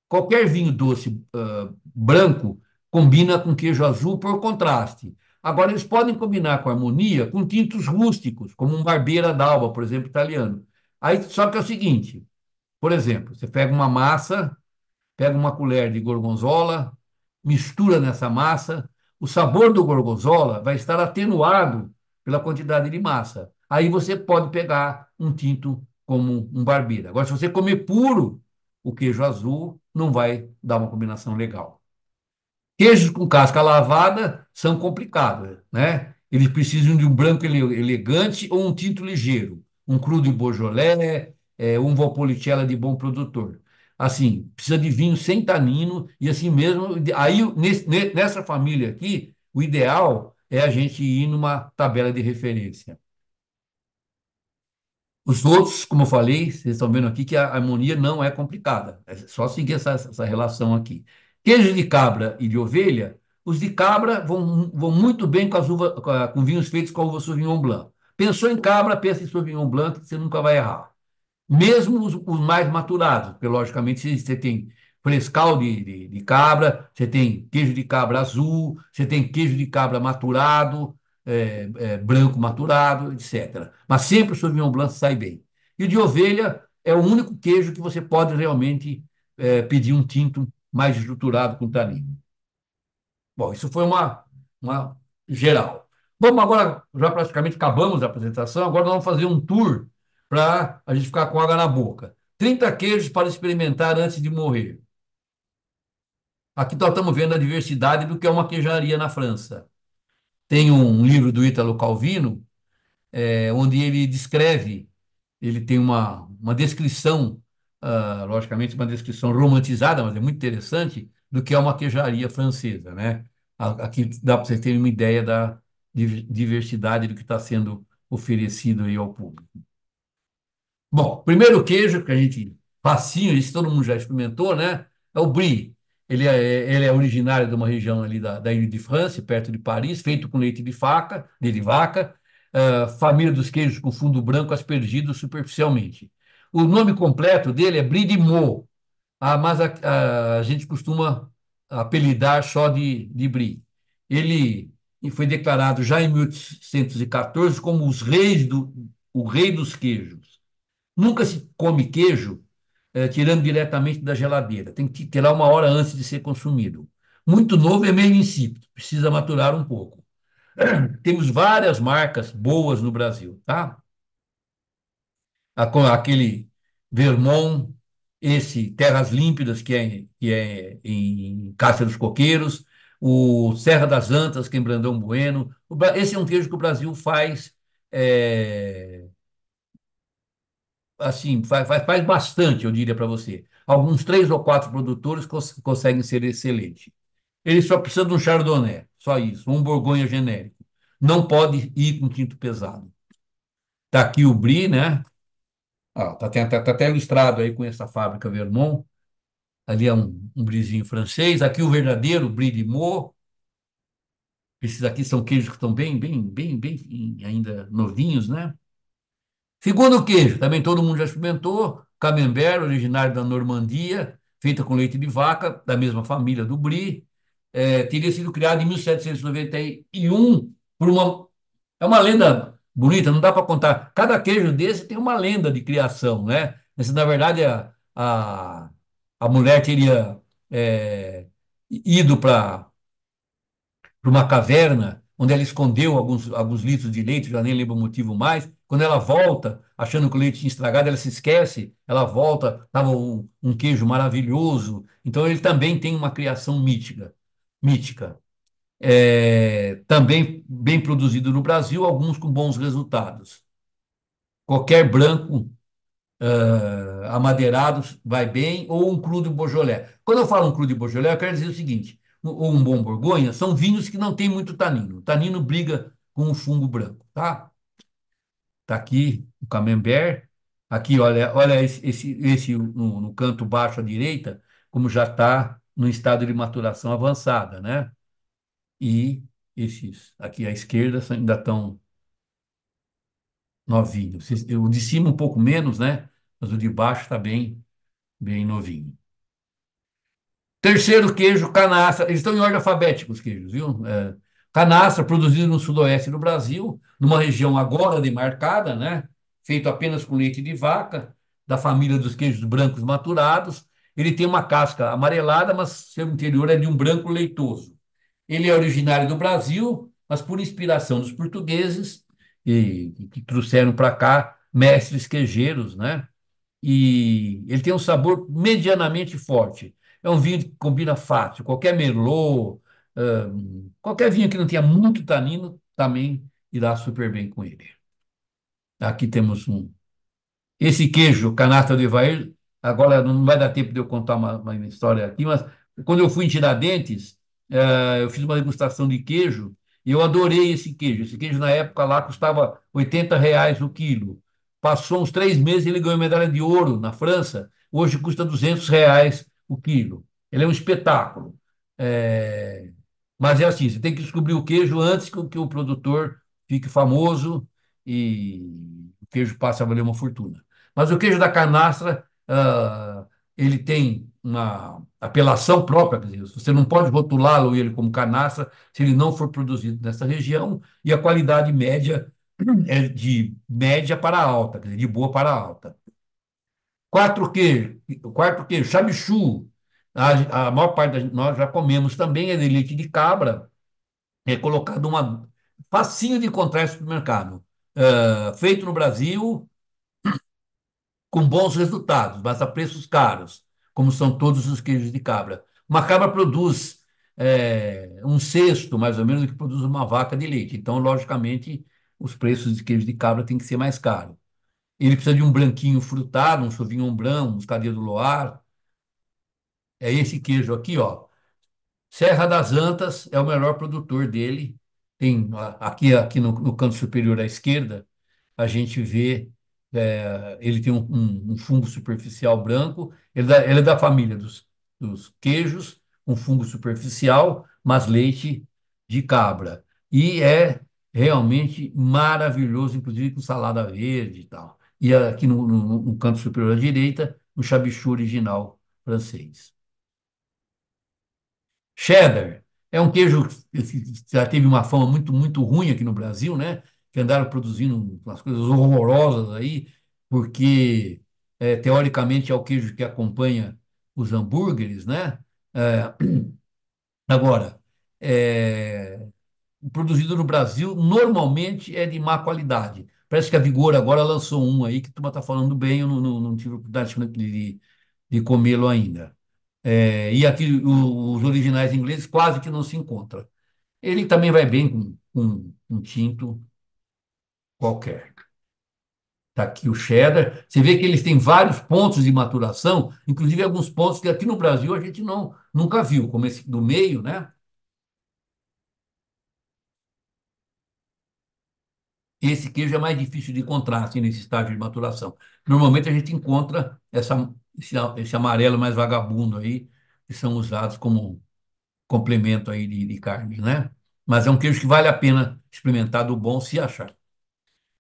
qualquer vinho doce uh, branco combina com queijo azul por contraste. Agora, eles podem combinar com harmonia com tintos rústicos, como um barbeira d'alba, por exemplo, italiano. Aí, só que é o seguinte, por exemplo, você pega uma massa, pega uma colher de gorgonzola, mistura nessa massa, o sabor do gorgonzola vai estar atenuado pela quantidade de massa aí você pode pegar um tinto como um barbeiro. Agora, se você comer puro o queijo azul, não vai dar uma combinação legal. Queijos com casca lavada são complicados, né? Eles precisam de um branco elegante ou um tinto ligeiro, um crudo Beaujolais, é, um Valpolicella de bom produtor. Assim, precisa de vinho sem tanino e assim mesmo, aí nesse, nessa família aqui, o ideal é a gente ir numa tabela de referência. Os outros, como eu falei, vocês estão vendo aqui que a harmonia não é complicada, é só seguir essa, essa relação aqui. Queijo de cabra e de ovelha, os de cabra vão, vão muito bem com, as uva, com, com vinhos feitos com o uva Sauvignon Blanc. Pensou em cabra, pensa em Sauvignon Blanc, você nunca vai errar. Mesmo os, os mais maturados, porque logicamente você tem frescal de, de, de, cabra, você tem queijo de cabra azul, você tem queijo de cabra maturado, é, é, branco maturado, etc. Mas sempre o Sauvignon Blanc sai bem. E de ovelha é o único queijo que você pode realmente é, pedir um tinto mais estruturado com tanino. Bom, isso foi uma, uma geral. Vamos agora, já praticamente acabamos a apresentação, agora vamos fazer um tour para a gente ficar com água na boca. 30 queijos para experimentar antes de morrer. Aqui nós estamos vendo a diversidade do que é uma queijaria na França. Tem um livro do Ítalo Calvino, é, onde ele descreve, ele tem uma, uma descrição, uh, logicamente uma descrição romantizada, mas é muito interessante, do que é uma queijaria francesa. Né? Aqui dá para vocês terem uma ideia da diversidade do que está sendo oferecido aí ao público. Bom, primeiro queijo que a gente facinho, isso todo mundo já experimentou, né? É o brie. Ele é, ele é originário de uma região ali da, da Ilha de France, perto de Paris, feito com leite de faca, de vaca, uh, família dos queijos com fundo branco aspergido superficialmente. O nome completo dele é Brie de ah, mas a, a, a, gente costuma apelidar só de, de Brie. Ele foi declarado já em 1814 como os reis do, o rei dos queijos. Nunca se come queijo é, tirando diretamente da geladeira. Tem que ter lá uma hora antes de ser consumido. Muito novo é meio insípido, precisa maturar um pouco. Temos várias marcas boas no Brasil, tá? Aquele Vermont, esse Terras Límpidas, que é, que é em Cáceres dos Coqueiros, o Serra das Antas, que é em Brandão Bueno. Esse é um queijo que o Brasil faz é, assim, faz, faz bastante, eu diria para você. Alguns três ou quatro produtores cons conseguem ser excelente. Ele só precisa de um chardonnay, só isso, um borgonha genérico. Não pode ir com tinto pesado. Está aqui o Bri, né? Está ah, tá, tá, tá até ilustrado aí com essa fábrica Vermont. Ali é um, um brizinho francês. Aqui o verdadeiro Bri de Meaux. Esses aqui são queijos que estão bem, bem, bem, bem ainda novinhos, né? Segundo queijo, também todo mundo já experimentou, camembert, originário da Normandia, feita com leite de vaca, da mesma família do brie, é, teria sido criado em 1791 por uma... É uma lenda bonita, não dá para contar. Cada queijo desse tem uma lenda de criação, né? Mas na verdade, a, a, a mulher teria é, ido para uma caverna, onde ela escondeu alguns, alguns litros de leite, já nem lembro o motivo mais, quando ela volta, achando que o leite tinha estragado, ela se esquece, ela volta, estava um, um, queijo maravilhoso. Então ele também tem uma criação mítica. mítica. É, também bem produzido no Brasil, alguns com bons resultados. Qualquer branco uh, amadeirado vai bem, ou um cru de Beaujolais. Quando eu falo um cru de Beaujolais, eu quero dizer o seguinte, ou um bom Borgonha, são vinhos que não têm muito tanino. O tanino briga com o fungo branco, tá? Está aqui o camembert. Aqui, olha, olha esse, esse, esse no, no canto baixo à direita, como já está no estado de maturação avançada, né? E esses aqui à esquerda ainda estão novinhos. O de cima um pouco menos, né? Mas o de baixo está bem, bem novinho. Terceiro queijo, canastra. Eles estão em ordem alfabética, os queijos, viu? É, Canastra produzido no sudoeste do Brasil, numa região agora demarcada, né? feito apenas com leite de vaca, da família dos queijos brancos maturados. Ele tem uma casca amarelada, mas seu interior é de um branco leitoso. Ele é originário do Brasil, mas por inspiração dos portugueses, e que trouxeram para cá mestres queijeiros, né? E ele tem um sabor medianamente forte. É um vinho que combina fácil. Qualquer merlot, qualquer vinho que não tenha muito tanino também irá super bem com ele. Aqui temos um. Esse queijo, canastra do Ivair, agora não vai dar tempo de eu contar uma, uma história aqui, mas quando eu fui em Tiradentes, uh, eu fiz uma degustação de queijo e eu adorei esse queijo. Esse queijo, na época, lá custava 80 reais o quilo. Passou uns três meses, e ele ganhou medalha de ouro na França. Hoje custa 200 reais o quilo. Ele é um espetáculo. É... Mas é assim, você tem que descobrir o queijo antes que o produtor fique famoso e o queijo passe a valer uma fortuna. Mas o queijo da canastra, uh, ele tem uma apelação própria, quer dizer, você não pode rotulá-lo ele como canastra se ele não for produzido nessa região e a qualidade média é de média para alta, quer dizer, de boa para alta. Quatro queijo, quarto queijo, chamichu, a, a maior parte da nós já comemos também é leite de cabra, é colocado uma facinho de encontrar no supermercado, é, feito no Brasil, com bons resultados, mas a preços caros, como são todos os queijos de cabra. Uma cabra produz é, um sexto, mais ou menos, do que produz uma vaca de leite. Então, logicamente, os preços de queijo de cabra têm que ser mais caros. Ele precisa de um branquinho frutado, um sauvignon branco, um muscadinho do Loire, é esse queijo aqui, ó. Serra das Antas é o melhor produtor dele. Tem aqui, aqui no, no canto superior à esquerda, a gente vê é, ele tem um, um, um, fungo superficial branco. Ele, é, ele é da família dos, dos queijos, um fungo superficial, mas leite de cabra. E é realmente maravilhoso, inclusive com salada verde e tal. E aqui no, no, no canto superior à direita, o chabichou original francês. Cheddar é um queijo que já teve uma fama muito, muito ruim aqui no Brasil, né? Que andaram produzindo umas coisas horrorosas aí, porque é, teoricamente é o queijo que acompanha os hambúrgueres, né? É, agora, é, produzido no Brasil normalmente é de má qualidade. Parece que a Vigor agora lançou um aí que tu está falando bem, eu não, não, não tive oportunidade de, de comê-lo ainda. É, e aqui o, os originais ingleses quase que não se encontram. Ele também vai bem com, com um tinto qualquer. Está aqui o cheddar. Você vê que eles têm vários pontos de maturação, inclusive alguns pontos que aqui no Brasil a gente não nunca viu, como esse do meio, né? Esse queijo é mais difícil de encontrar assim, nesse estágio de maturação. Normalmente a gente encontra essa esse, esse amarelo mais vagabundo aí, que são usados como complemento aí de, de carne, né? Mas é um queijo que vale a pena experimentar do bom se achar.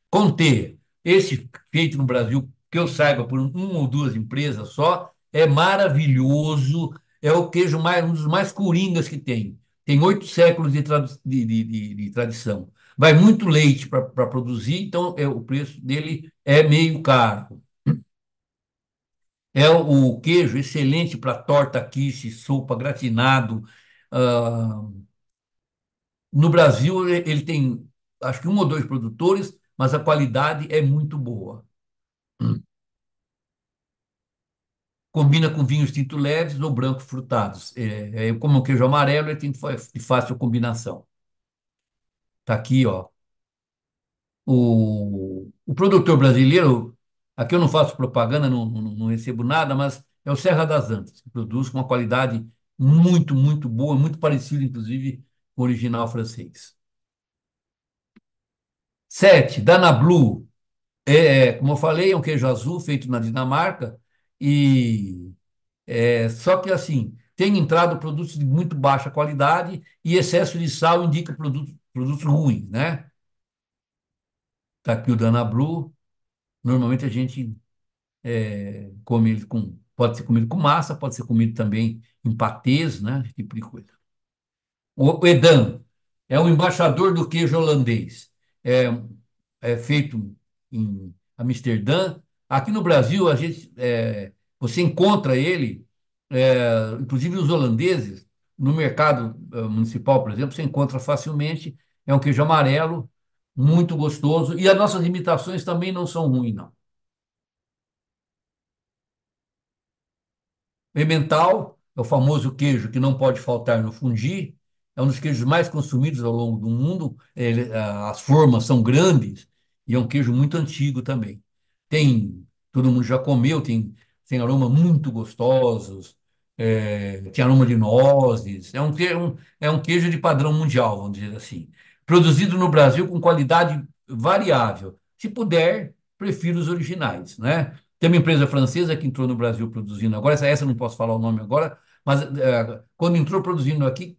Conter, esse feito no Brasil, que eu saiba, por uma ou duas empresas só, é maravilhoso, é o queijo mais, um dos mais coringas que tem. Tem oito séculos de, de, de, de, tradição. Vai muito leite para produzir, então é, o preço dele é meio caro. É o queijo excelente para torta, quiche, sopa, gratinado. Uh, no Brasil, ele tem acho que um ou dois produtores, mas a qualidade é muito boa. Hum. Combina com vinhos tinto leves ou brancos frutados. É, é, como o queijo amarelo, ele tem de fácil combinação. Está aqui, ó. O, o produtor brasileiro Aqui eu não faço propaganda, não, não, não recebo nada, mas é o Serra das Antas, que produz com uma qualidade muito, muito boa, muito parecida, inclusive, com o original francês. Sete, Danablu. É, é, como eu falei, é um queijo azul feito na Dinamarca e é, só que assim tem entrado produtos de muito baixa qualidade e excesso de sal indica produtos, produtos ruins, né? Está aqui o Danablu. Normalmente a gente é, come ele com. Pode ser comido com massa, pode ser comido também em patês, né? Esse tipo de coisa. O Edam é o embaixador do queijo holandês. É, é feito em Amsterdã. Aqui no Brasil, a gente, é, você encontra ele, é, inclusive os holandeses, no mercado é, municipal, por exemplo, você encontra facilmente. É um queijo amarelo, muito gostoso. E as nossas imitações também não são ruins, não. Emmental é o famoso queijo que não pode faltar no fundi, é um dos queijos mais consumidos ao longo do mundo. Ele, as formas são grandes e é um queijo muito antigo também. Tem, todo mundo já comeu, tem, tem aromas muito gostosos, é, tem aroma de nozes. É, é um, é um queijo de padrão mundial, vamos dizer assim produzido no Brasil com qualidade variável. Se puder, prefiro os originais, né? Tem uma empresa francesa que entrou no Brasil produzindo agora, essa, essa não posso falar o nome agora, mas é, quando entrou produzindo aqui,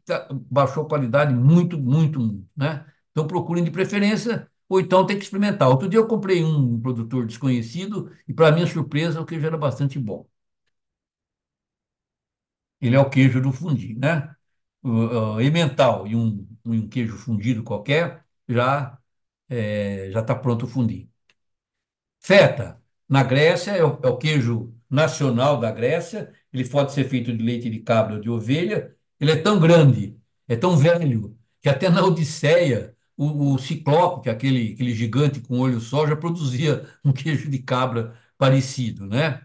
baixou a qualidade muito, muito, muito, né? Então procurem de preferência, ou então tem que experimentar. Outro dia eu comprei um produtor desconhecido e, para minha surpresa, o queijo era bastante bom. Ele é o queijo do fundi, né? uh, emmental e um, um queijo fundido qualquer, já é, já está pronto o fundi. Feta, na Grécia, é o, é o, queijo nacional da Grécia, ele pode ser feito de leite de cabra ou de ovelha, ele é tão grande, é tão velho, que até na Odisseia, o, o Ciclope, que é aquele, aquele gigante com olho só, já produzia um queijo de cabra parecido, né?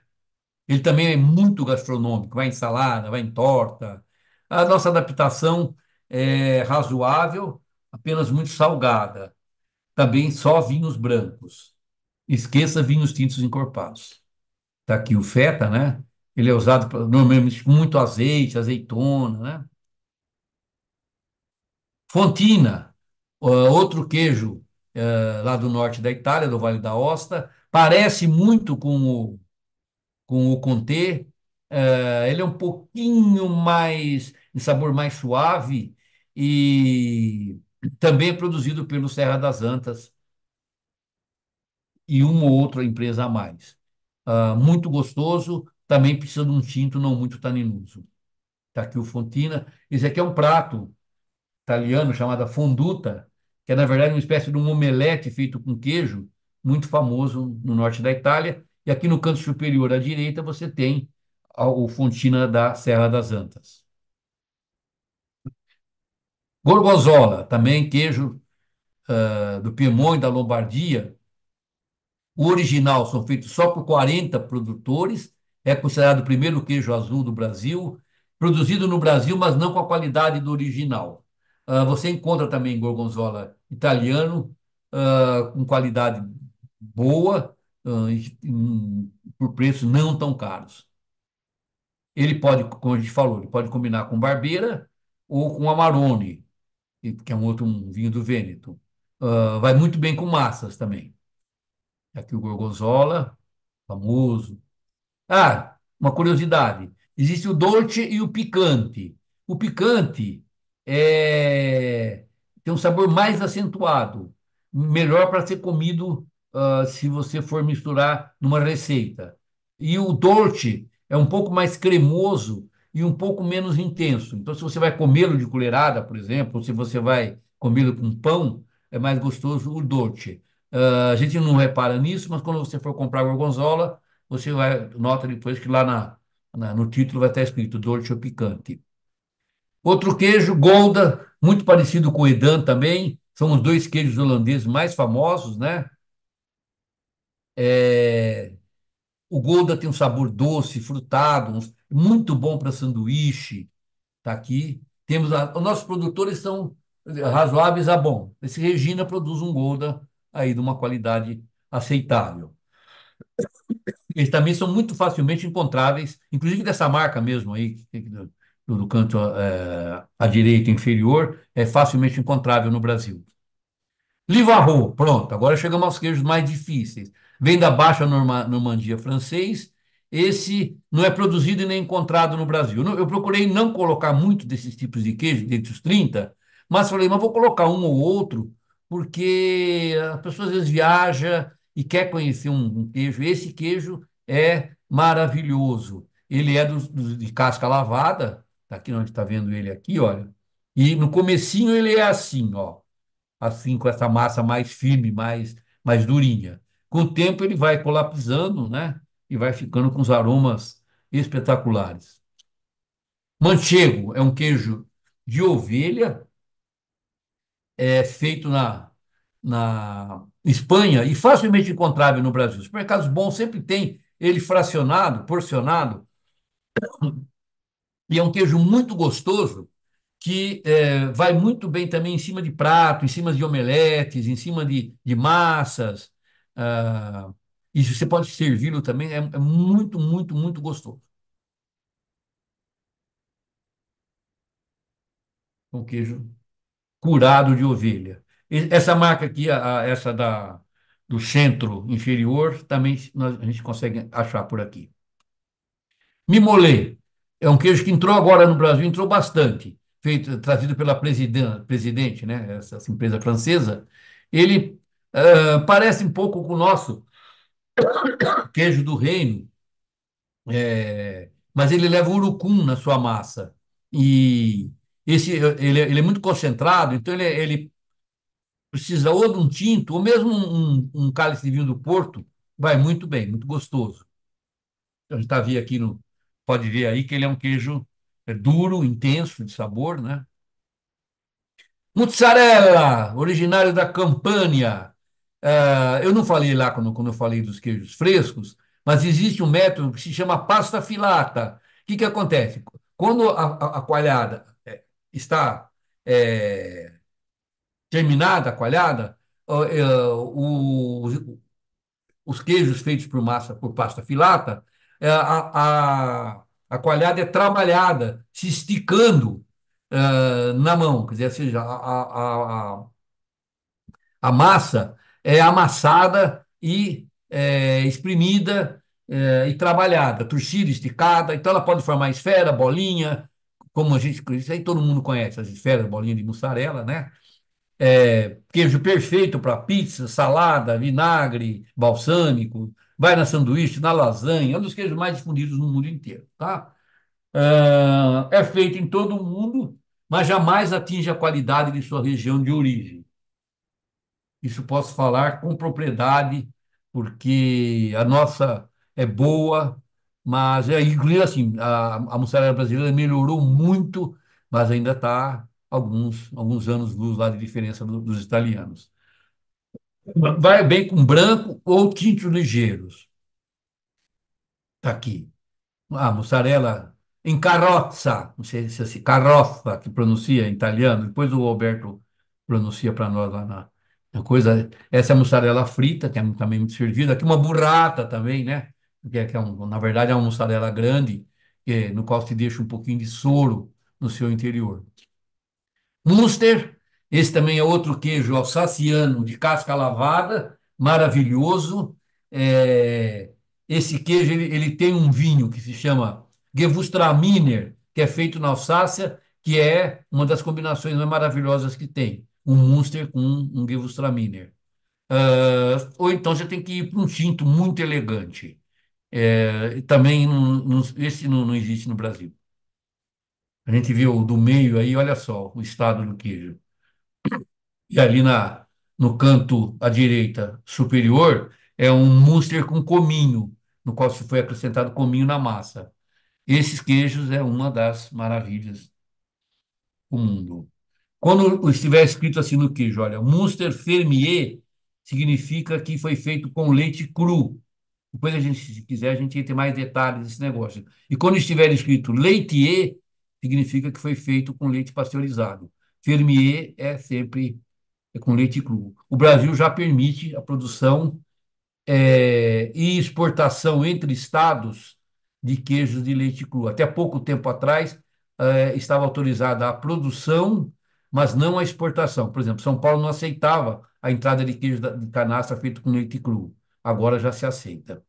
Ele também é muito gastronômico, vai em salada, vai em torta, a nossa adaptação é razoável, apenas muito salgada. Também só vinhos brancos. Esqueça vinhos tintos encorpados. Está aqui o feta, né? Ele é usado pra, normalmente com muito azeite, azeitona, né? Fontina, outro queijo é, lá do norte da Itália, do Vale da Osta, parece muito com o, com o Conté, ele é um pouquinho mais de sabor mais suave e também é produzido pelo Serra das Antas e uma ou outra empresa a mais. Uh, muito gostoso, também precisa de um tinto não muito taninoso. Está aqui o Fontina. Esse aqui é um prato italiano chamado fonduta, que é, na verdade, uma espécie de um omelete feito com queijo, muito famoso no norte da Itália. E aqui no canto superior à direita você tem o Fontina da Serra das Antas. Gorgonzola, também queijo uh, do Piemonte, da Lombardia. O original são feitos só por 40 produtores, é considerado o primeiro queijo azul do Brasil, produzido no Brasil, mas não com a qualidade do original. Uh, você encontra também gorgonzola italiano, uh, com qualidade boa, em, por preços não tão caros. Ele pode, como a gente falou, ele pode combinar com barbeira ou com amarone que é um outro um vinho do Vêneto. Uh, vai muito bem com massas também. Aqui o gorgonzola, famoso. Ah, uma curiosidade. Existe o dolce e o picante. O picante é... tem um sabor mais acentuado, melhor para ser comido uh, se você for misturar numa receita. E o dolce é um pouco mais cremoso e um pouco menos intenso. Então, se você vai comê-lo de colherada, por exemplo, ou se você vai comê-lo com pão, é mais gostoso o dolce. Uh, ah, a gente não repara nisso, mas quando você for comprar gorgonzola, você vai, nota depois que lá na, na, no título vai estar escrito dolce ou picante. Outro queijo, Golda, muito parecido com o Edam também, são os dois queijos holandeses mais famosos, né? É... O Golda tem um sabor doce, frutado, uns muito bom para sanduíche, está aqui. Temos a, os nossos produtores são razoáveis a bom. Esse Regina produz um Golda aí de uma qualidade aceitável. Eles também são muito facilmente encontráveis, inclusive dessa marca mesmo aí, do, do canto é, à direita inferior, é facilmente encontrável no Brasil. Livarro, pronto, agora chegamos aos queijos mais difíceis. Vem da Baixa Normandia francês, esse não é produzido e nem encontrado no Brasil. Eu procurei não colocar muito desses tipos de queijo, dentre os 30, mas falei, mas vou colocar um ou outro, porque as pessoas às vezes viajam e quer conhecer um, um queijo. Esse queijo é maravilhoso. Ele é do, do, de casca lavada, tá aqui onde está vendo ele aqui, olha. E no comecinho ele é assim, ó, assim com essa massa mais firme, mais mais durinha. Com o tempo ele vai colapsando, né? e vai ficando com os aromas espetaculares. Manchego é um queijo de ovelha, é feito na, na Espanha e facilmente encontrável no Brasil. Os mercados bons sempre tem ele fracionado, porcionado, e é um queijo muito gostoso que é, vai muito bem também em cima de prato, em cima de omeletes, em cima de, de massas. Ah, e você pode servi-lo também, é, é muito, muito, muito gostoso. Um queijo curado de ovelha. Essa marca aqui, a, a, essa da, do centro inferior, também nós, a gente consegue achar por aqui. Mimolê é um queijo que entrou agora no Brasil, entrou bastante, feito, trazido pela presidente, presidente né, essa, essa empresa francesa. Ele uh, parece um pouco com o nosso, queijo do reino, é, mas ele leva urucum na sua massa. E esse, ele, é, ele é muito concentrado, então ele, é, ele precisa ou de um tinto, ou mesmo um, um cálice de vinho do Porto, vai muito bem, muito gostoso. A gente tá vendo aqui no. Pode ver aí que ele é um queijo é duro, intenso de sabor, né? Mozzarella, originário da Campânia, Uh, eu não falei lá quando, quando eu falei dos queijos frescos, mas existe um método que se chama pasta filata. O que, que acontece? Quando a, a, a coalhada eh, está é, terminada, a coalhada, o, os queijos feitos por massa por pasta filata, a, a, a coalhada é trabalhada, se esticando uh, na mão. Quer dizer, seja, a, a, a, a massa é amassada e é, exprimida é, e trabalhada, torcida, esticada. Então ela pode formar esfera, bolinha, como a gente isso aí todo mundo conhece, as esferas, bolinha de mussarela, né? É, queijo perfeito para pizza, salada, vinagre, balsâmico, vai na sanduíche, na lasanha, é um dos queijos mais difundidos no mundo inteiro, tá? é, é feito em todo o mundo, mas jamais atinge a qualidade de sua região de origem. Isso posso falar com propriedade, porque a nossa é boa, mas, é, inclusive, assim, a, a mussarela brasileira melhorou muito, mas ainda está alguns, alguns anos luz lá de diferença dos italianos. Vai bem com branco ou tintos ligeiros. Está aqui. A mussarela em carrozza, não sei se é assim, carroça que pronuncia em italiano, depois o Roberto pronuncia para nós lá na, uma coisa, essa é a mussarela frita, que é também muito servida. Aqui é uma burrata também, né? Que é, que é um, na verdade é uma mussarela grande, que, no qual se deixa um pouquinho de soro no seu interior. Munster, esse também é outro queijo alsaciano de casca lavada, maravilhoso. É, esse queijo ele, ele tem um vinho que se chama Gewürztraminer, que é feito na Alsácia, que é uma das combinações mais maravilhosas que tem um Munster com um Gewürztraminer. Uh, ou então você tem que ir para um tinto muito elegante. É, também não, não, esse não, não existe no Brasil. A gente viu do meio aí, olha só o estado do queijo. E ali na, no canto à direita superior é um Munster com cominho, no qual se foi acrescentado cominho na massa. Esses queijos é uma das maravilhas do mundo. Quando estiver escrito assim no queijo, olha, Munster Fermier significa que foi feito com leite cru. Depois, a gente, se quiser, a gente entra mais detalhes desse negócio. E quando estiver escrito E significa que foi feito com leite pasteurizado. Fermier é sempre é com leite cru. O Brasil já permite a produção é, e exportação entre estados de queijos de leite cru. Até pouco tempo atrás, é, estava autorizada a produção mas não a exportação. Por exemplo, São Paulo não aceitava a entrada de queijo de canastra feito com leite cru. Agora já se aceita.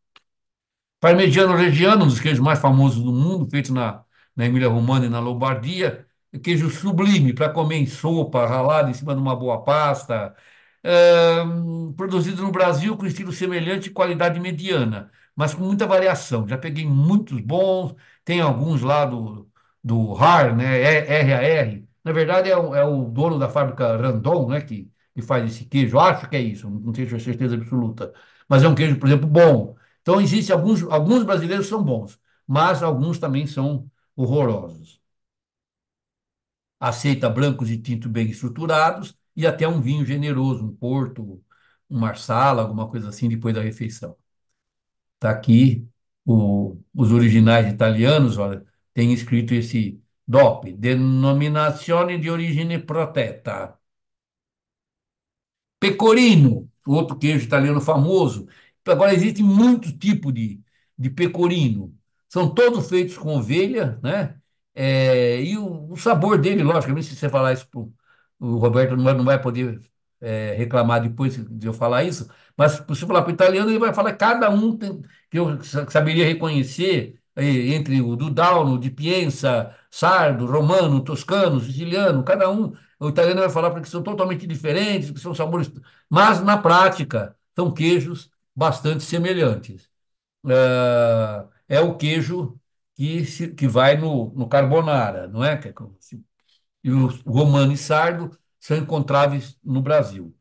Parmegiano Reggiano, um dos queijos mais famosos do mundo, feito na, na Emília-Romana e na Lombardia. Queijo sublime para comer em sopa, ralado em cima de uma boa pasta. É, produzido no Brasil com estilo semelhante e qualidade mediana, mas com muita variação. Já peguei muitos bons, tem alguns lá do, do RAR, né? R, R R, na verdade, é o, é o dono da fábrica Randon, né, que, que faz esse queijo. Acho que é isso, não tenho certeza absoluta. Mas é um queijo, por exemplo, bom. Então, existem alguns, alguns brasileiros são bons, mas alguns também são horrorosos. Aceita brancos e tintos bem estruturados e até um vinho generoso, um porto, um marsala, alguma coisa assim, depois da refeição. Está aqui o, os originais italianos, olha, tem escrito esse DOP, denominazione di origine protetta. Pecorino, outro queijo italiano famoso. Agora existe muito tipo de, de pecorino. São todos feitos com ovelha, né? É, e o, o, sabor dele, logicamente, se você falar isso pro, o Roberto não vai poder é, reclamar depois de eu falar isso, mas se você falar para o italiano, ele vai falar cada um tem, que eu saberia reconhecer é, entre o do Dauno, de Pienza, sardo, romano, toscano, siciliano, cada um, o italiano vai falar porque são totalmente diferentes, que são sabores, mas na prática são queijos bastante semelhantes. É, é o queijo que, se, que vai no, no carbonara, não é? é e o romano e sardo são encontráveis no Brasil.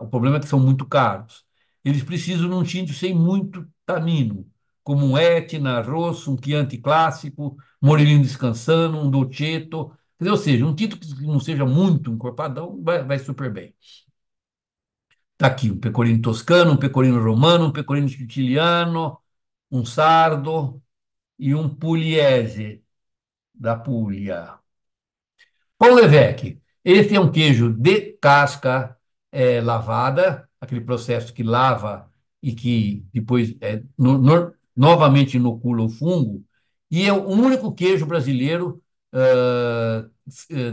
o problema é que são muito caros. Eles precisam de um tinto sem muito tanino como um Etna, Rosso, um Chianti clássico, um descansando, um Dolcetto. ou seja, um título que não seja muito encorpadão vai, vai super bem. Está aqui um pecorino toscano, um pecorino romano, um pecorino siciliano, um sardo e um pugliese da Puglia. Pão Levesque. Esse é um queijo de casca é, lavada, aquele processo que lava e que depois é, no, no, novamente inocula o fungo, e é o único queijo brasileiro uh,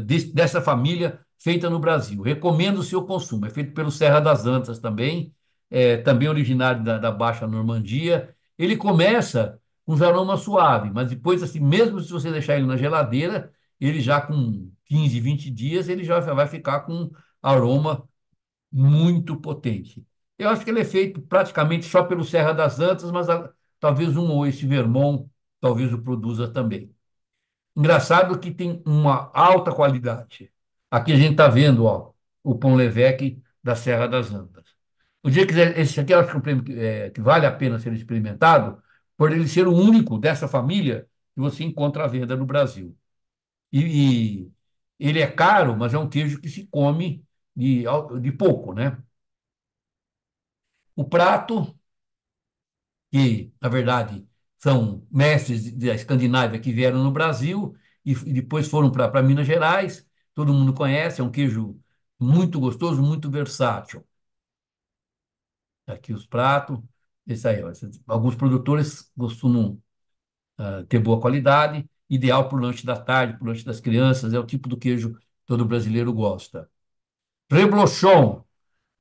de, dessa família feita no Brasil. Recomendo o seu consumo. É feito pelo Serra das Antas também, é, também originário da, da Baixa Normandia. Ele começa com um aroma suave, mas depois, assim, mesmo se você deixar ele na geladeira, ele já com 15, 20 dias, ele já vai ficar com aroma muito potente. Eu acho que ele é feito praticamente só pelo Serra das Antas, mas a, talvez um ou esse Vermont, talvez o produza também. Engraçado que tem uma alta qualidade. Aqui a gente está vendo ó, o Pão Leveque da Serra das Andas. O dia que esse aqui eu acho que, é um prêmio que, é, que vale a pena ser experimentado, por ele ser o único dessa família que você encontra à venda no Brasil. E, e ele é caro, mas é um queijo que se come de, de pouco, né? O prato, que, na verdade, são mestres da Escandinávia que vieram no Brasil e, e depois foram para Minas Gerais. Todo mundo conhece, é um queijo muito gostoso, muito versátil. Tá aqui os pratos. Esse aí, ó. alguns produtores costumam uh, ter boa qualidade, ideal para o lanche da tarde, para o lanche das crianças, é o tipo do queijo que todo brasileiro gosta. Reblochon.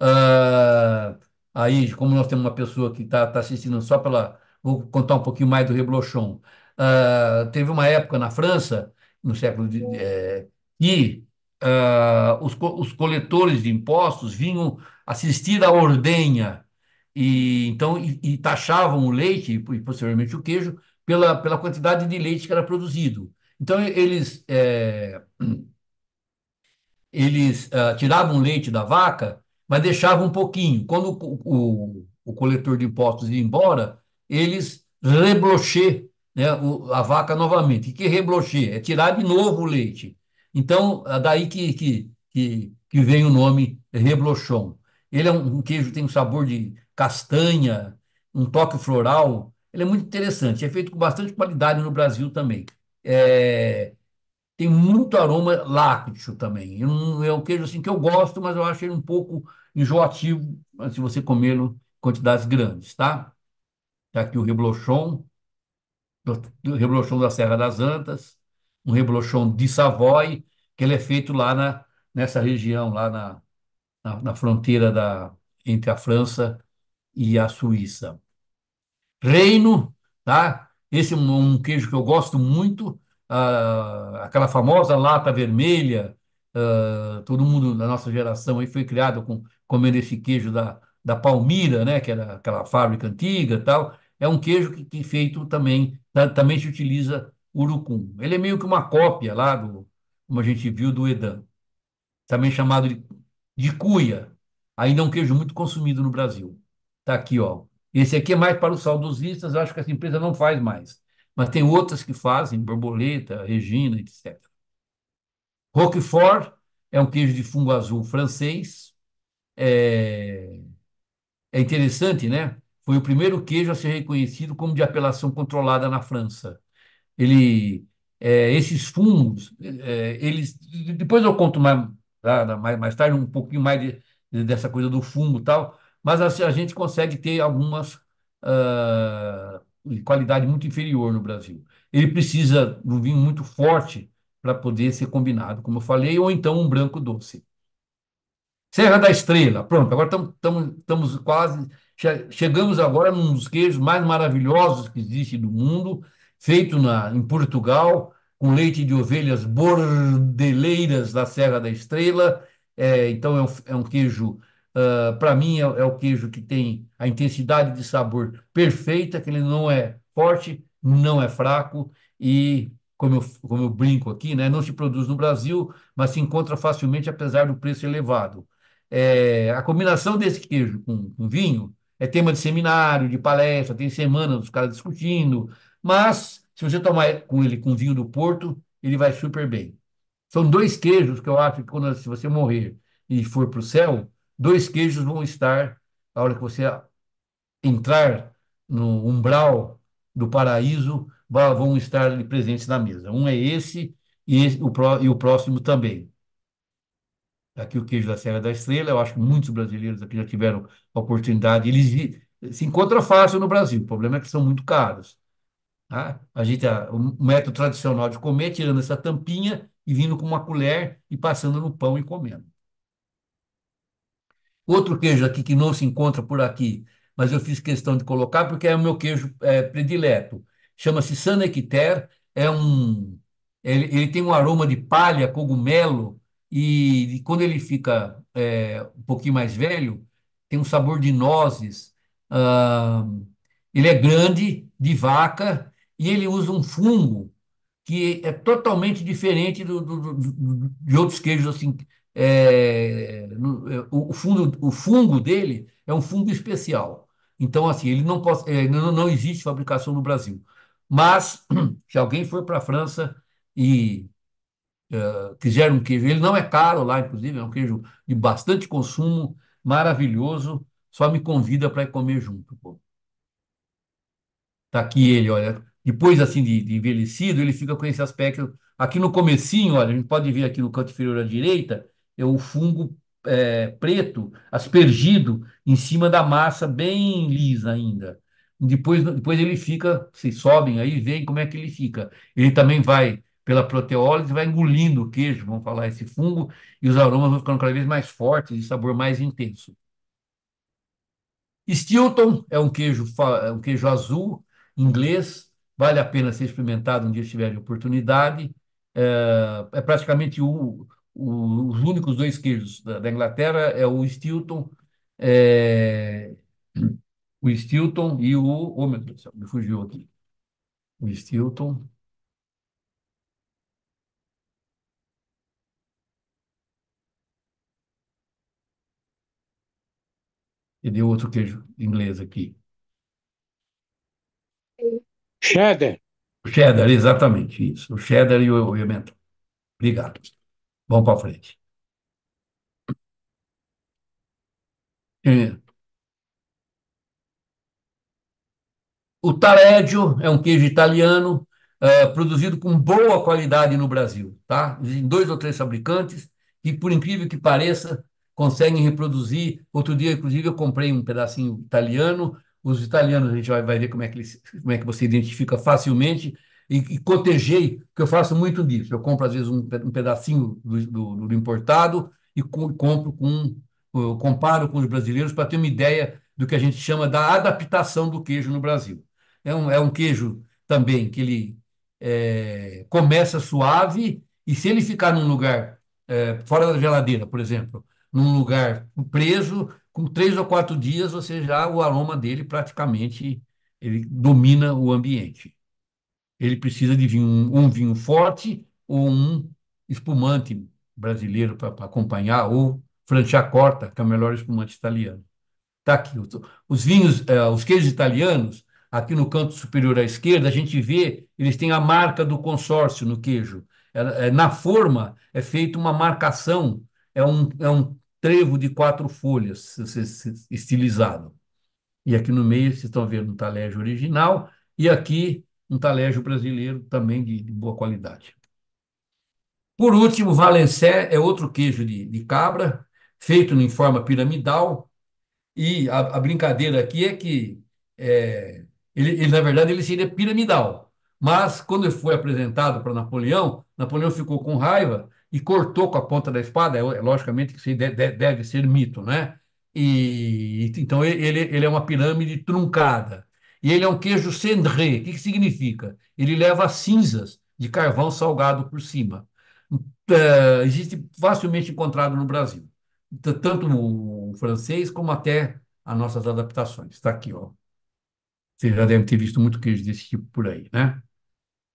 Uh, ah, Aí, como nós temos uma pessoa que está tá assistindo só pela. Vou contar um pouquinho mais do Reblochon. Uh, teve uma época na França, no século de, é, que uh, os, os coletores de impostos vinham assistir à ordenha e então e, e taxavam o leite e posteriormente o queijo pela, pela quantidade de leite que era produzido. Então eles é, eles uh, tiravam leite da vaca mas deixava um pouquinho. Quando o, o, o coletor de impostos ia embora, eles reblochê né, o, a vaca novamente. E que reblochê? É tirar de novo o leite. Então, é daí que, que, que, que, vem o nome reblochon. Ele é um, um queijo tem um sabor de castanha, um toque floral. Ele é muito interessante. É feito com bastante qualidade no Brasil também. É, tem muito aroma lácteo também. é um queijo assim que eu gosto, mas eu acho ele um pouco enjoativo se você comê-lo em quantidades grandes, tá? Tá aqui o reblochon, o reblochon da Serra das Antas, um reblochon de Savoy, que ele é feito lá na, nessa região, lá na, na, na fronteira da, entre a França e a Suíça. Reino, tá? Esse é um queijo que eu gosto muito, aquela famosa lata vermelha, todo mundo da nossa geração aí foi criado com comendo esse queijo da, da Palmira, né, que era aquela fábrica antiga tal. É um queijo que, que feito também, também se utiliza urucum. Ele é meio que uma cópia lá do, como a gente viu, do edam, também chamado de, de cuia. Ainda é um queijo muito consumido no Brasil. Tá aqui, ó. Esse aqui é mais para os saudosistas, acho que essa empresa não faz mais mas tem outras que fazem, borboleta, regina, etc. Roquefort é um queijo de fungo azul francês. É, é interessante, né? Foi o primeiro queijo a ser reconhecido como de apelação controlada na França. Ele, é, esses fungos, é, eles, depois eu conto mais, mais, mais tarde um pouquinho mais de, dessa coisa do fungo e tal, mas a, assim, a gente consegue ter algumas uh, de qualidade muito inferior no Brasil. Ele precisa de um vinho muito forte para poder ser combinado, como eu falei, ou então um branco doce. Serra da Estrela, pronto, agora estamos quase. Chegamos agora num dos queijos mais maravilhosos que existe do mundo, feito na, em Portugal, com leite de ovelhas bordeleiras da Serra da Estrela. É, então, é um, é um queijo Uh, ah, para mim é, é, o queijo que tem a intensidade de sabor perfeita, que ele não é forte, não é fraco e como eu, como eu brinco aqui, né, não se produz no Brasil, mas se encontra facilmente apesar do preço elevado. É, a combinação desse queijo com, com vinho é tema de seminário, de palestra, tem semana os caras discutindo, mas se você tomar com ele com vinho do Porto, ele vai super bem. São dois queijos que eu acho que quando, se você morrer e for para o céu, dois queijos vão estar, a hora que você entrar no umbral do paraíso, vão estar ali presentes na mesa. Um é esse e, esse, o, pró, e o próximo também. Aqui o queijo da Serra da Estrela, eu acho que muitos brasileiros aqui já tiveram a oportunidade, eles se encontra fácil no Brasil, o problema é que são muito caros. Tá? A gente, o método tradicional de comer, é tirando essa tampinha e vindo com uma colher e passando no pão e comendo. Outro queijo aqui que não se encontra por aqui, mas eu fiz questão de colocar porque é o meu queijo é, predileto. Chama-se Sanequiter, é um, ele, ele, tem um aroma de palha, cogumelo, e, e quando ele fica é, um pouquinho mais velho, tem um sabor de nozes. ele é grande, de vaca, e ele usa um fungo que é totalmente diferente do, do, do, de outros queijos assim é, é o, fundo, o fungo dele é um fungo especial. Então, assim, ele não, pode, é, não, não existe fabricação no Brasil. Mas, se alguém for para a França e uh, quiser um queijo, ele não é caro lá, inclusive, é um queijo de bastante consumo, maravilhoso, só me convida para ir comer junto. Pô. Tá aqui ele, olha. Depois, assim, de, de envelhecido, ele fica com esse aspecto. Aqui no comecinho, olha, a gente pode ver aqui no canto inferior à direita, é o fungo é, preto, aspergido, em cima da massa bem lisa ainda. Depois, depois ele fica, vocês sobem aí, veem como é que ele fica. Ele também vai, pela proteólise, vai engolindo o queijo, vamos falar, esse fungo, e os aromas vão ficando cada vez mais fortes e sabor mais intenso. Stilton é um queijo, é um queijo azul, inglês, vale a pena ser experimentado um dia se tiver oportunidade. É, é praticamente o, os únicos dois queijos da, da Inglaterra é o Stilton, é, o Stilton e o. Oh, meu Deus, me fugiu aqui. O Stilton. E deu outro queijo inglês aqui. Cheddar. O cheddar, exatamente isso. O cheddar e o, e o Obrigado. Vamos para frente. É. O Taleggio é um queijo italiano é, produzido com boa qualidade no Brasil, tá? Em dois ou três fabricantes que, por incrível que pareça, conseguem reproduzir. Outro dia, inclusive, eu comprei um pedacinho italiano. Os italianos, a gente vai, vai ver como é, que eles, como é que você identifica facilmente e, e cotejei, que eu faço muito disso. Eu compro, às vezes, um, um pedacinho do, do, do, importado e compro com, comparo com os brasileiros para ter uma ideia do que a gente chama da adaptação do queijo no Brasil. É um, é um queijo também que ele é, começa suave e se ele ficar num lugar é, fora da geladeira, por exemplo, num lugar preso, com três ou quatro dias você já o aroma dele praticamente ele domina o ambiente ele precisa de vinho, um, vinho forte ou um espumante brasileiro para acompanhar, ou Franciacorta, que é o melhor espumante italiano. Está aqui. Os vinhos, eh, os queijos italianos, aqui no canto superior à esquerda, a gente vê, eles têm a marca do consórcio no queijo. É, é, na forma, é feita uma marcação, é um, é um trevo de quatro folhas estilizado. E aqui no meio, vocês estão vendo o talejo original, e aqui um talégio brasileiro também de, de boa qualidade. Por último, Valencé é outro queijo de, de cabra, feito em forma piramidal, e a, a brincadeira aqui é que é, ele, ele, na verdade, ele seria piramidal. Mas, quando ele foi apresentado para Napoleão, Napoleão ficou com raiva e cortou com a ponta da espada. É, é logicamente que isso deve, deve ser mito, né? E, então, ele, ele é uma pirâmide truncada. E ele é um queijo cendré. O que, que significa? Ele leva cinzas de carvão salgado por cima. Eh, existe facilmente encontrado no Brasil, tanto o francês como até as nossas adaptações. Está aqui, ó. Vocês já devem ter visto muito queijo desse tipo por aí, né?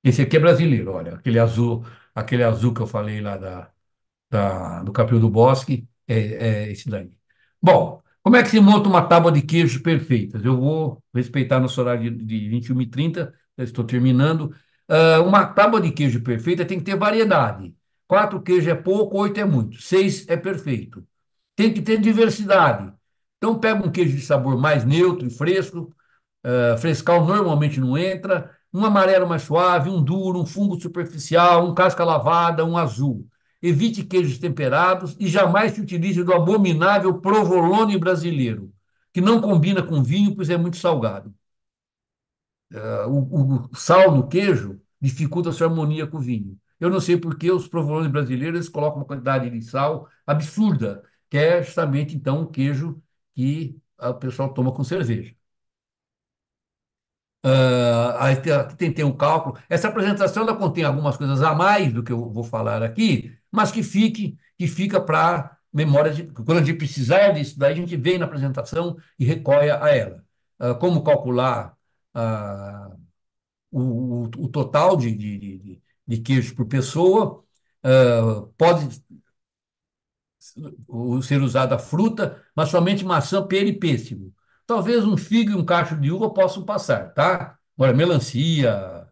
Esse aqui é brasileiro, olha, aquele azul, aquele azul que eu falei lá da, da do Capil do Bosque, é, é esse daí. Bom, como é que se monta uma tábua de queijos perfeita? Eu vou respeitar nosso horário de, 21h30, estou terminando. Uh, uma tábua de queijo perfeita tem que ter variedade. Quatro queijos é pouco, oito é muito. Seis é perfeito. Tem que ter diversidade. Então, pega um queijo de sabor mais neutro e fresco. Uh, frescal normalmente não entra. Um amarelo mais suave, um duro, um fungo superficial, um casca lavada, um azul evite queijos temperados e jamais se utilize do abominável provolone brasileiro, que não combina com vinho, pois é muito salgado. Uh, o, o, sal no queijo dificulta a sua harmonia com o vinho. Eu não sei por que os provolones brasileiros colocam uma quantidade de sal absurda, que é justamente, então, o queijo que ah, o pessoal toma com cerveja. Uh, aí tem, tem, tem um cálculo. Essa apresentação ela contém algumas coisas a mais do que eu vou falar aqui, mas que fique, que fica para memória de, quando a gente precisar disso, daí a gente vem na apresentação e recolha a ela. Uh, como calcular uh, o, o, total de, de, de, de por pessoa, uh, pode ser usada fruta, mas somente maçã, pera e pêssego. Talvez um figo e um cacho de uva possam passar, tá? Agora, melancia,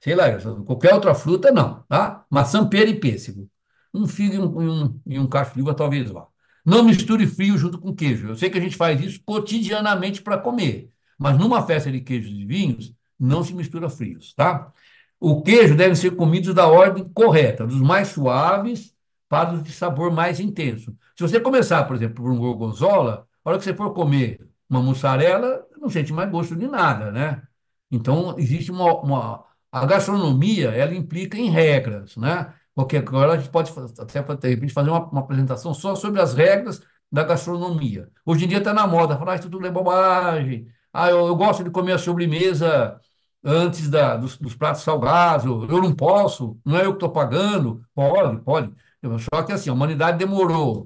sei lá, qualquer outra fruta, não, tá? Maçã, pera e pêssego um figo e um, e um, e um cacho de uva talvez vá. Não misture frio junto com queijo. Eu sei que a gente faz isso cotidianamente para comer, mas numa festa de queijos e vinhos, não se mistura frios, tá? O queijo deve ser comido da ordem correta, dos mais suaves para os de sabor mais intenso. Se você começar, por exemplo, por um gorgonzola, a hora que você for comer uma mussarela, não sente mais gosto de nada, né? Então, existe uma, uma... A gastronomia, ela implica em regras, né? porque agora a gente pode até, de repente, fazer uma, uma apresentação só sobre as regras da gastronomia. Hoje em dia está na moda, falar ah, isso tudo é bobagem, ah, eu, eu, gosto de comer a sobremesa antes da, dos, dos pratos salgados, eu, não posso, não é eu que estou pagando, pode, pode. Só que assim, a humanidade demorou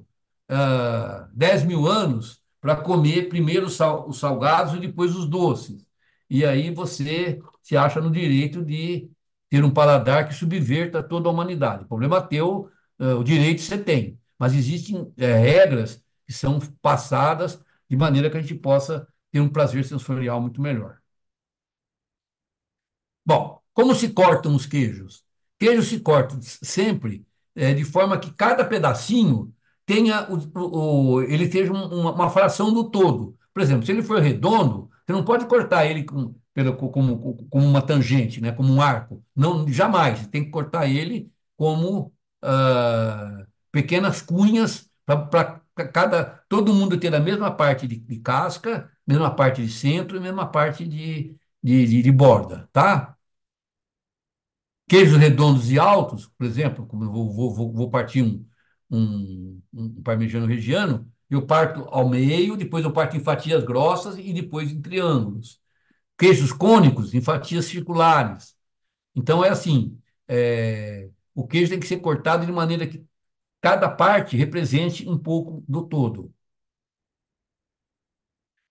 uh, ah, 10 mil anos para comer primeiro sal, os salgados e depois os doces. E aí você se acha no direito de ter um paladar que subverta toda a humanidade. O problema teu, uh, o direito você tem, mas existem é, regras que são passadas de maneira que a gente possa ter um prazer sensorial muito melhor. Bom, como se cortam os queijos? Queijo se corta sempre é, de forma que cada pedacinho tenha o, o, ele seja uma, uma fração do todo. Por exemplo, se ele for redondo, você não pode cortar ele com, pelo, como, como uma tangente, né? como um arco. Não, jamais. Você tem que cortar ele como uh, pequenas cunhas para cada todo mundo ter a mesma parte de, de, casca, mesma parte de centro e mesma parte de, de, de borda, tá? Queijos redondos e altos, por exemplo, como eu vou, vou, vou partir um, um, um regiano, eu parto ao meio, depois eu parto em fatias grossas e depois em triângulos. Queijos cônicos em fatias circulares. Então é assim, é, o queijo tem que ser cortado de maneira que cada parte represente um pouco do todo.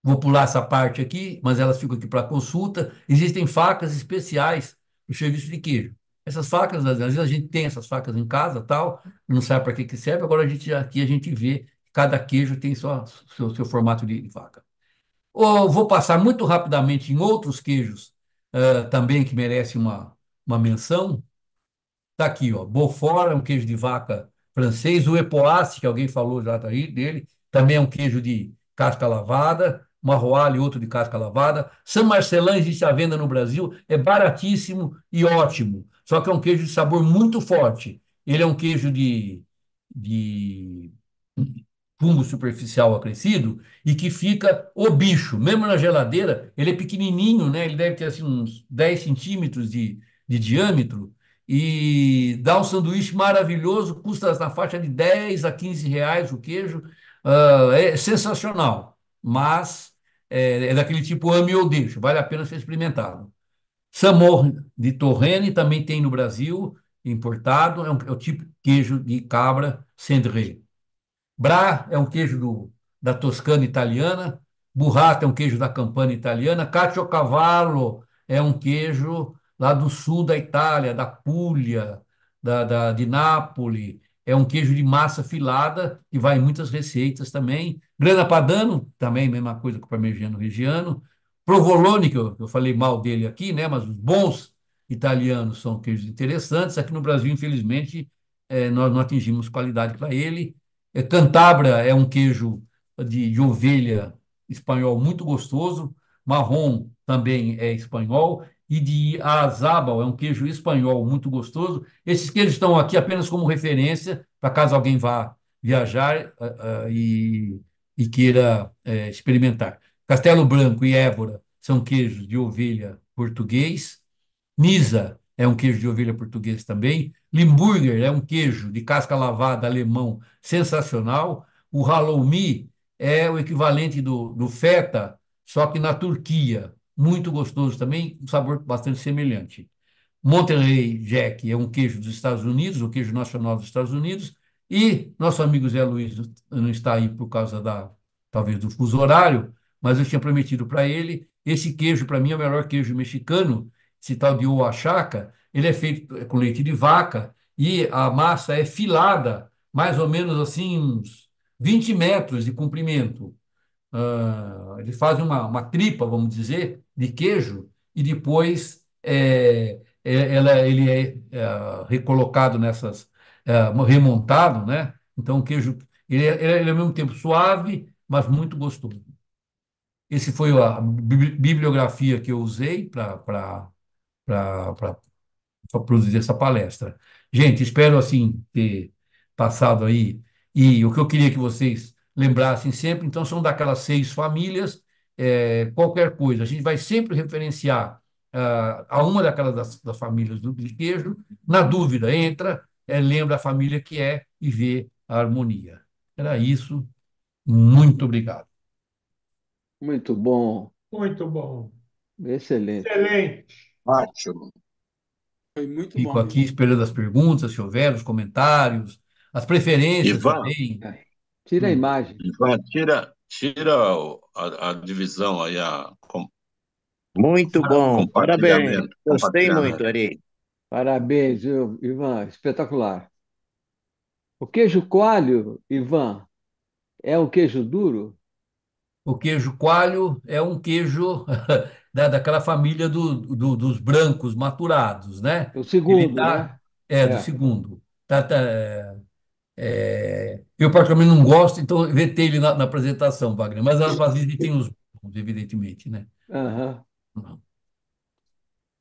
Vou pular essa parte aqui, mas elas ficam aqui para consulta. Existem facas especiais no serviço de queijo. Essas facas, às vezes a gente tem essas facas em casa, tal, não sabe para que que serve. Agora a gente aqui a gente vê Cada queijo tem sua, seu, seu formato de vaca. vou passar muito rapidamente em outros queijos uh, também que merecem uma, uma menção. Está aqui, ó. Beaufort é um queijo de vaca francês. O Epoasse, que alguém falou já tá aí dele, também é um queijo de casca lavada. Marroal e outro de casca lavada. San Marcelin existe à venda no Brasil, é baratíssimo e ótimo. Só que é um queijo de sabor muito forte. Ele é um queijo de, de fungo superficial acrescido e que fica o bicho, mesmo na geladeira, ele é pequenininho, né? Ele deve ter assim uns 10 centímetros de, de diâmetro e dá um sanduíche maravilhoso, custa na faixa de 10 a 15 reais o queijo, uh, é sensacional, mas é, é, daquele tipo ame ou deixo, vale a pena ser experimentado. Samor de Torrene também tem no Brasil, importado, é um, é um tipo de queijo de cabra sendrei. Bra é um queijo do, da Toscana italiana, burrata é um queijo da Campana italiana, caciocavallo é um queijo lá do sul da Itália, da Puglia, da, da, de Nápoles, é um queijo de massa filada, que vai em muitas receitas também. Grana Padano, também mesma coisa que o parmegiano regiano. Provolone, que eu, eu falei mal dele aqui, né? mas os bons italianos são queijos interessantes. Aqui no Brasil, infelizmente, é, nós não atingimos qualidade para ele. É, cantabra é um queijo de, de ovelha espanhol muito gostoso. Marrom também é espanhol e de Azabal é um queijo espanhol muito gostoso. Esses queijos estão aqui apenas como referência, para caso alguém vá viajar uh, uh, e, e, queira uh, experimentar. Castelo Branco e Évora são queijos de ovelha português. Nisa é um queijo de ovelha português também. Limburger é um queijo de casca lavada alemão sensacional. O halloumi é o equivalente do, do feta, só que na Turquia. Muito gostoso também, um sabor bastante semelhante. Monterrey Jack é um queijo dos Estados Unidos, o queijo nacional dos Estados Unidos. E nosso amigo Zé Luiz não está aí por causa da, talvez, do fuso horário, mas eu tinha prometido para ele: esse queijo, para mim, é o melhor queijo mexicano, esse tal de Oaxaca, ele é feito com leite de vaca e a massa é filada, mais ou menos assim, uns 20 metros de comprimento. Uh, faz uma, uma tripa, vamos dizer, de queijo e depois é, é ela, ele é, é recolocado nessas, é, remontado, né? Então o queijo, ele é, ele é ao mesmo tempo suave, mas muito gostoso. Esse foi a bibliografia que eu usei para para produzir essa palestra. Gente, espero assim ter passado aí. E o que eu queria que vocês lembrassem sempre, então, são daquelas seis famílias, é, qualquer coisa. A gente vai sempre referenciar ah, a uma daquelas das, das famílias do queijo. Na dúvida, entra, é, lembra a família que é e vê a harmonia. Era isso. Muito obrigado. Muito bom. Muito bom. Excelente. Excelente. Ótimo. Foi muito Fico bom. aqui esperando as perguntas, se houver, os comentários, as preferências Ivan, também. É. Tira a hum. imagem. Ivan, tira, tira a, a divisão aí, a. Com... Muito bom, parabéns. Gostei né? muito, Ari. Parabéns, Ivan, espetacular. O queijo coalho, Ivan, é um queijo duro? O queijo coalho é um queijo da, né, daquela família do, do, dos brancos maturados, né? O segundo, tá, né? É, é, do segundo. Tá, tá, é, é, eu particularmente não gosto, então vetei ele na, na apresentação, Wagner, mas às vezes tem os bons, evidentemente, né? Uhum.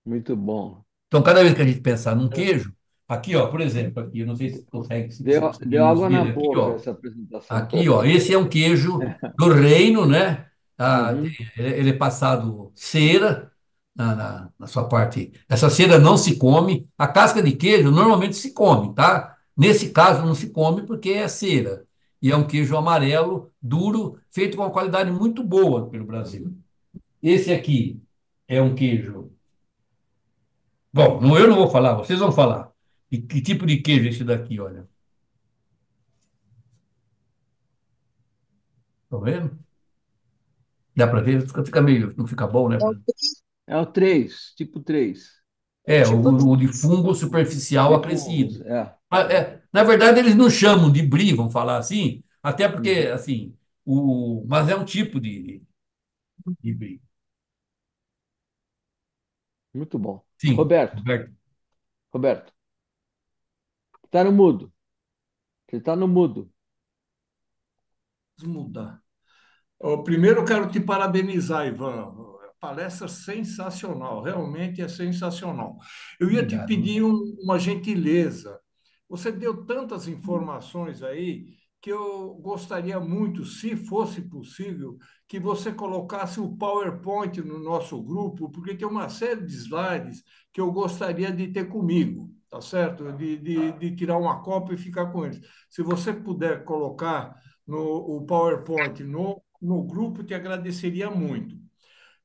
Muito bom. Então, cada vez que a gente pensar num queijo, aqui, ó, por exemplo, aqui, eu não sei se consegue... Se deu, deu água na boca aqui, ó, essa apresentação. Aqui, ó, esse é um queijo do reino, né? Ah, Uhum. ele ele é passado cera na, na- na sua parte. Essa cera não se come. A casca de queijo normalmente se come, tá? Nesse caso não se come porque é cera. E é um queijo amarelo, duro, feito com uma qualidade muito boa pelo Brasil. Esse aqui é um queijo. Bom, não, eu não vou falar, vocês vão falar. E que tipo de queijo é esse daqui, olha? Estão tá vendo? Dá para ver? Fica, fica meio, não fica bom, né? É o 3, é tipo 3. É, tipo o, o, de fungo assim, superficial tipo, acrescido. É. É, na verdade, eles não chamam de BRI, vamos falar assim, até porque, hum. assim, o, mas é um tipo de, de Muito bom. Sim, Roberto. Roberto. Está no mudo. você está no mudo. Vamos mudar. Primeiro, eu quero te parabenizar, Ivan. Palestra sensacional, realmente é sensacional. Eu ia Obrigado. te pedir um, uma gentileza. Você deu tantas informações aí que eu gostaria muito, se fosse possível, que você colocasse o PowerPoint no nosso grupo, porque tem uma série de slides que eu gostaria de ter comigo, tá certo? De, de, tá. de tirar uma cópia e ficar com eles. Se você puder colocar no, o PowerPoint no no grupo, te agradeceria muito.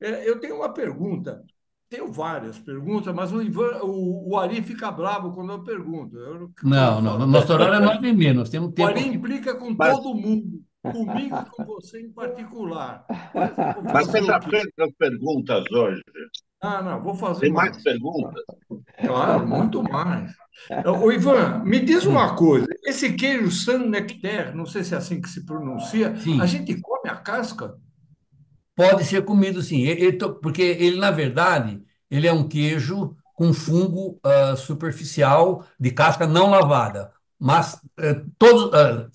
É, eu tenho uma pergunta, tenho várias perguntas, mas o, Ivan, o, o Ari fica bravo quando eu pergunto. Eu... não, não, nosso horário é nove e menos, temos tempo. O Ari implica com mas... todo mundo, comigo e com você em particular. Mas, mas você já fez as perguntas hoje. Ah, não, vou fazer. Tem mais, mais perguntas? Claro, muito mais. O Ivan, me diz uma coisa: esse queijo San Necter, não sei se é assim que se pronuncia, sim. a gente come a casca? Pode ser comido, sim. porque ele, na verdade, ele é um queijo com fungo uh, superficial de casca não lavada. Mas uh, todos, uh,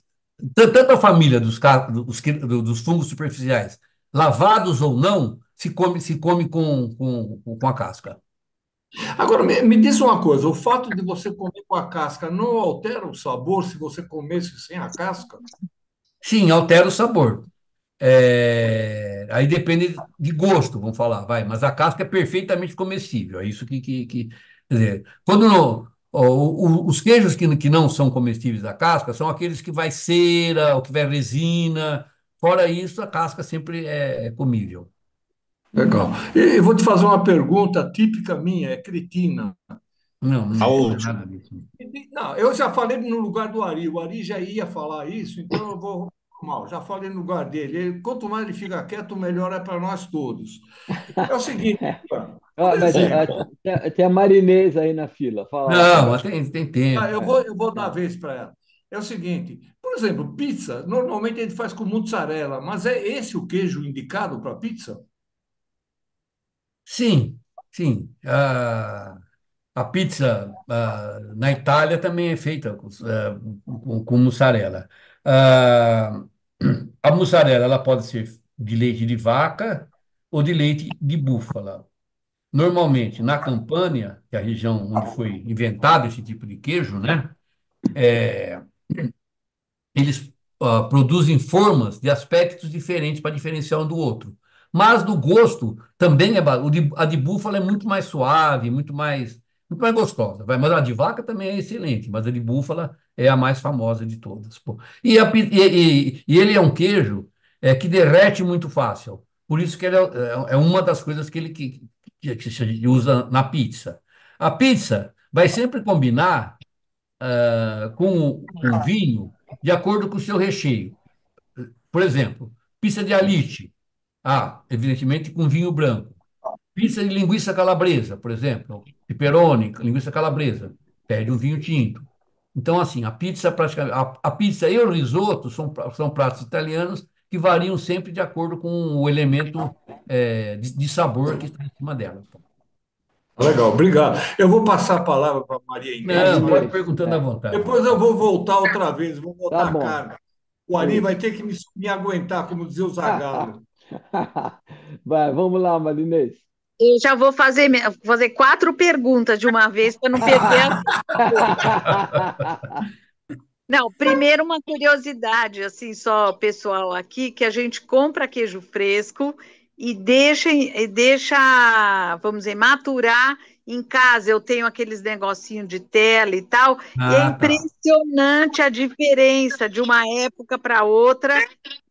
tanto a família dos, dos, dos, fungos superficiais, lavados ou não, se come, se come com, com, com a casca. Agora, me, me diz uma coisa: o fato de você comer com a casca não altera o sabor se você comesse sem a casca? Sim, altera o sabor. É, aí depende de gosto, vamos falar, vai, mas a casca é perfeitamente comestível. É isso que. que, que quer dizer, quando no, o, o, os queijos que, que não são comestíveis da casca são aqueles que vai cera ou que vai resina. Fora isso, a casca sempre é, é comível. Legal. E vou te fazer uma pergunta típica minha, é cretina. Não, não Saúde. É nada disso. Não, eu já falei no lugar do Ari, o Ari já ia falar isso, então eu vou mal, já falei no lugar dele. Ele, quanto mais ele fica quieto, melhor é para nós todos. É o seguinte. ah, tem, tem, a Marinês aí na fila. Fala. Não, tem, tem tempo. Ah, eu, vou, eu vou dar a vez para ela. É o seguinte, por exemplo, pizza, normalmente a gente faz com mussarela, mas é esse o queijo indicado para pizza? Sim, sim. a pizza na Itália também é feita com, é, com, com mussarela. a mussarela ela pode ser de leite de vaca ou de leite de búfala. Normalmente, na Campânia, que é a região onde foi inventado esse tipo de queijo, né? É, eles ah, produzem formas de aspectos diferentes para diferenciar um do outro. Mas do gosto também é a de búfala é muito mais suave, muito mais, muito mais gostosa. Vai, mas a de vaca também é excelente, mas a de búfala é a mais famosa de todas. Pô. E, a, e, e, e ele é um queijo é, que derrete muito fácil. Por isso que ele é, é, é, uma das coisas que ele que, que, que se usa na pizza. A pizza vai sempre combinar uh, com, o ah. vinho de acordo com o seu recheio. Por exemplo, pizza de alite ah, evidentemente com vinho branco. Pizza de linguiça calabresa, por exemplo, pepperoni, linguiça calabresa, pede um vinho tinto. Então, assim, a pizza praticamente, a, a, pizza e o risoto são, são pratos italianos que variam sempre de acordo com o elemento é, de, de, sabor que está em cima dela. Legal, obrigado. Eu vou passar a palavra para a Maria Inês. Não, pode perguntando à vontade. Depois eu vou voltar outra vez, vou voltar tá a carga. O Ari vai ter que me, me aguentar, como dizia o tá, tá. Zagallo. Vai, vamos lá, Marinês. Eu já vou fazer, fazer quatro perguntas de uma vez para não perder. A... não, primeiro uma curiosidade, assim, só pessoal aqui, que a gente compra queijo fresco e deixa, e deixa vamos dizer, maturar em casa eu tenho aqueles negocinho de tela e tal, ah, e é ah, tá. impressionante a diferença de uma época para outra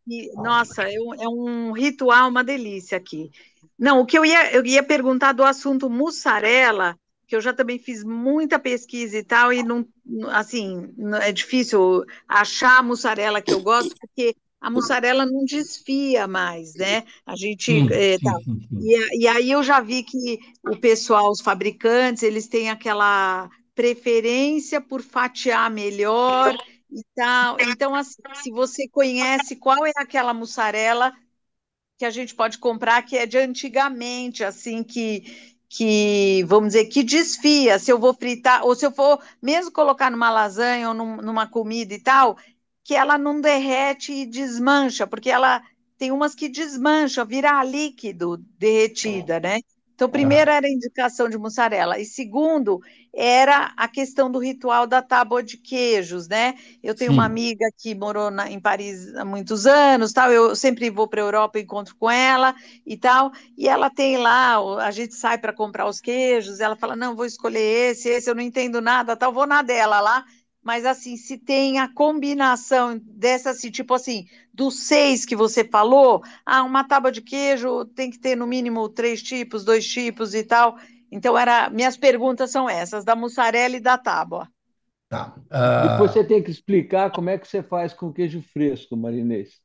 e, nossa, é um, é um ritual, uma delícia aqui. Não, o que eu ia, eu ia perguntar do assunto mussarela, que eu já também fiz muita pesquisa e tal, e não, assim, é difícil achar a mussarela que eu gosto, porque a mussarela não desfia mais, né? A gente. é, tá. E, e, aí eu já vi que o pessoal, os fabricantes, eles têm aquela preferência por fatiar melhor e tal. Então, assim, se você conhece qual é aquela mussarela que a gente pode comprar que é de antigamente, assim, que, que vamos dizer, que desfia. Se eu vou fritar, ou se eu for mesmo colocar numa lasanha ou num, numa comida e tal, que ela não derrete e desmancha, porque ela tem umas que desmancha, vira líquido derretida, é. né? Então, primeiro era a indicação de mussarela, e segundo era a questão do ritual da tábua de queijos, né? Eu tenho Sim. uma amiga que morou na, em Paris há muitos anos, tal. Eu sempre vou para a Europa, encontro com ela e tal. E ela tem lá, a gente sai para comprar os queijos. Ela fala, não, vou escolher esse, esse eu não entendo nada, tal. Vou na dela lá mas assim, se tem a combinação dessa, assim, tipo assim, dos seis que você falou, ah, uma tábua de queijo tem que ter no mínimo três tipos, dois tipos e tal. Então, era, minhas perguntas são essas, da mussarela e da tábua. Tá. Uh... Depois ah. você tem que explicar como é que você faz com queijo fresco, Marinês.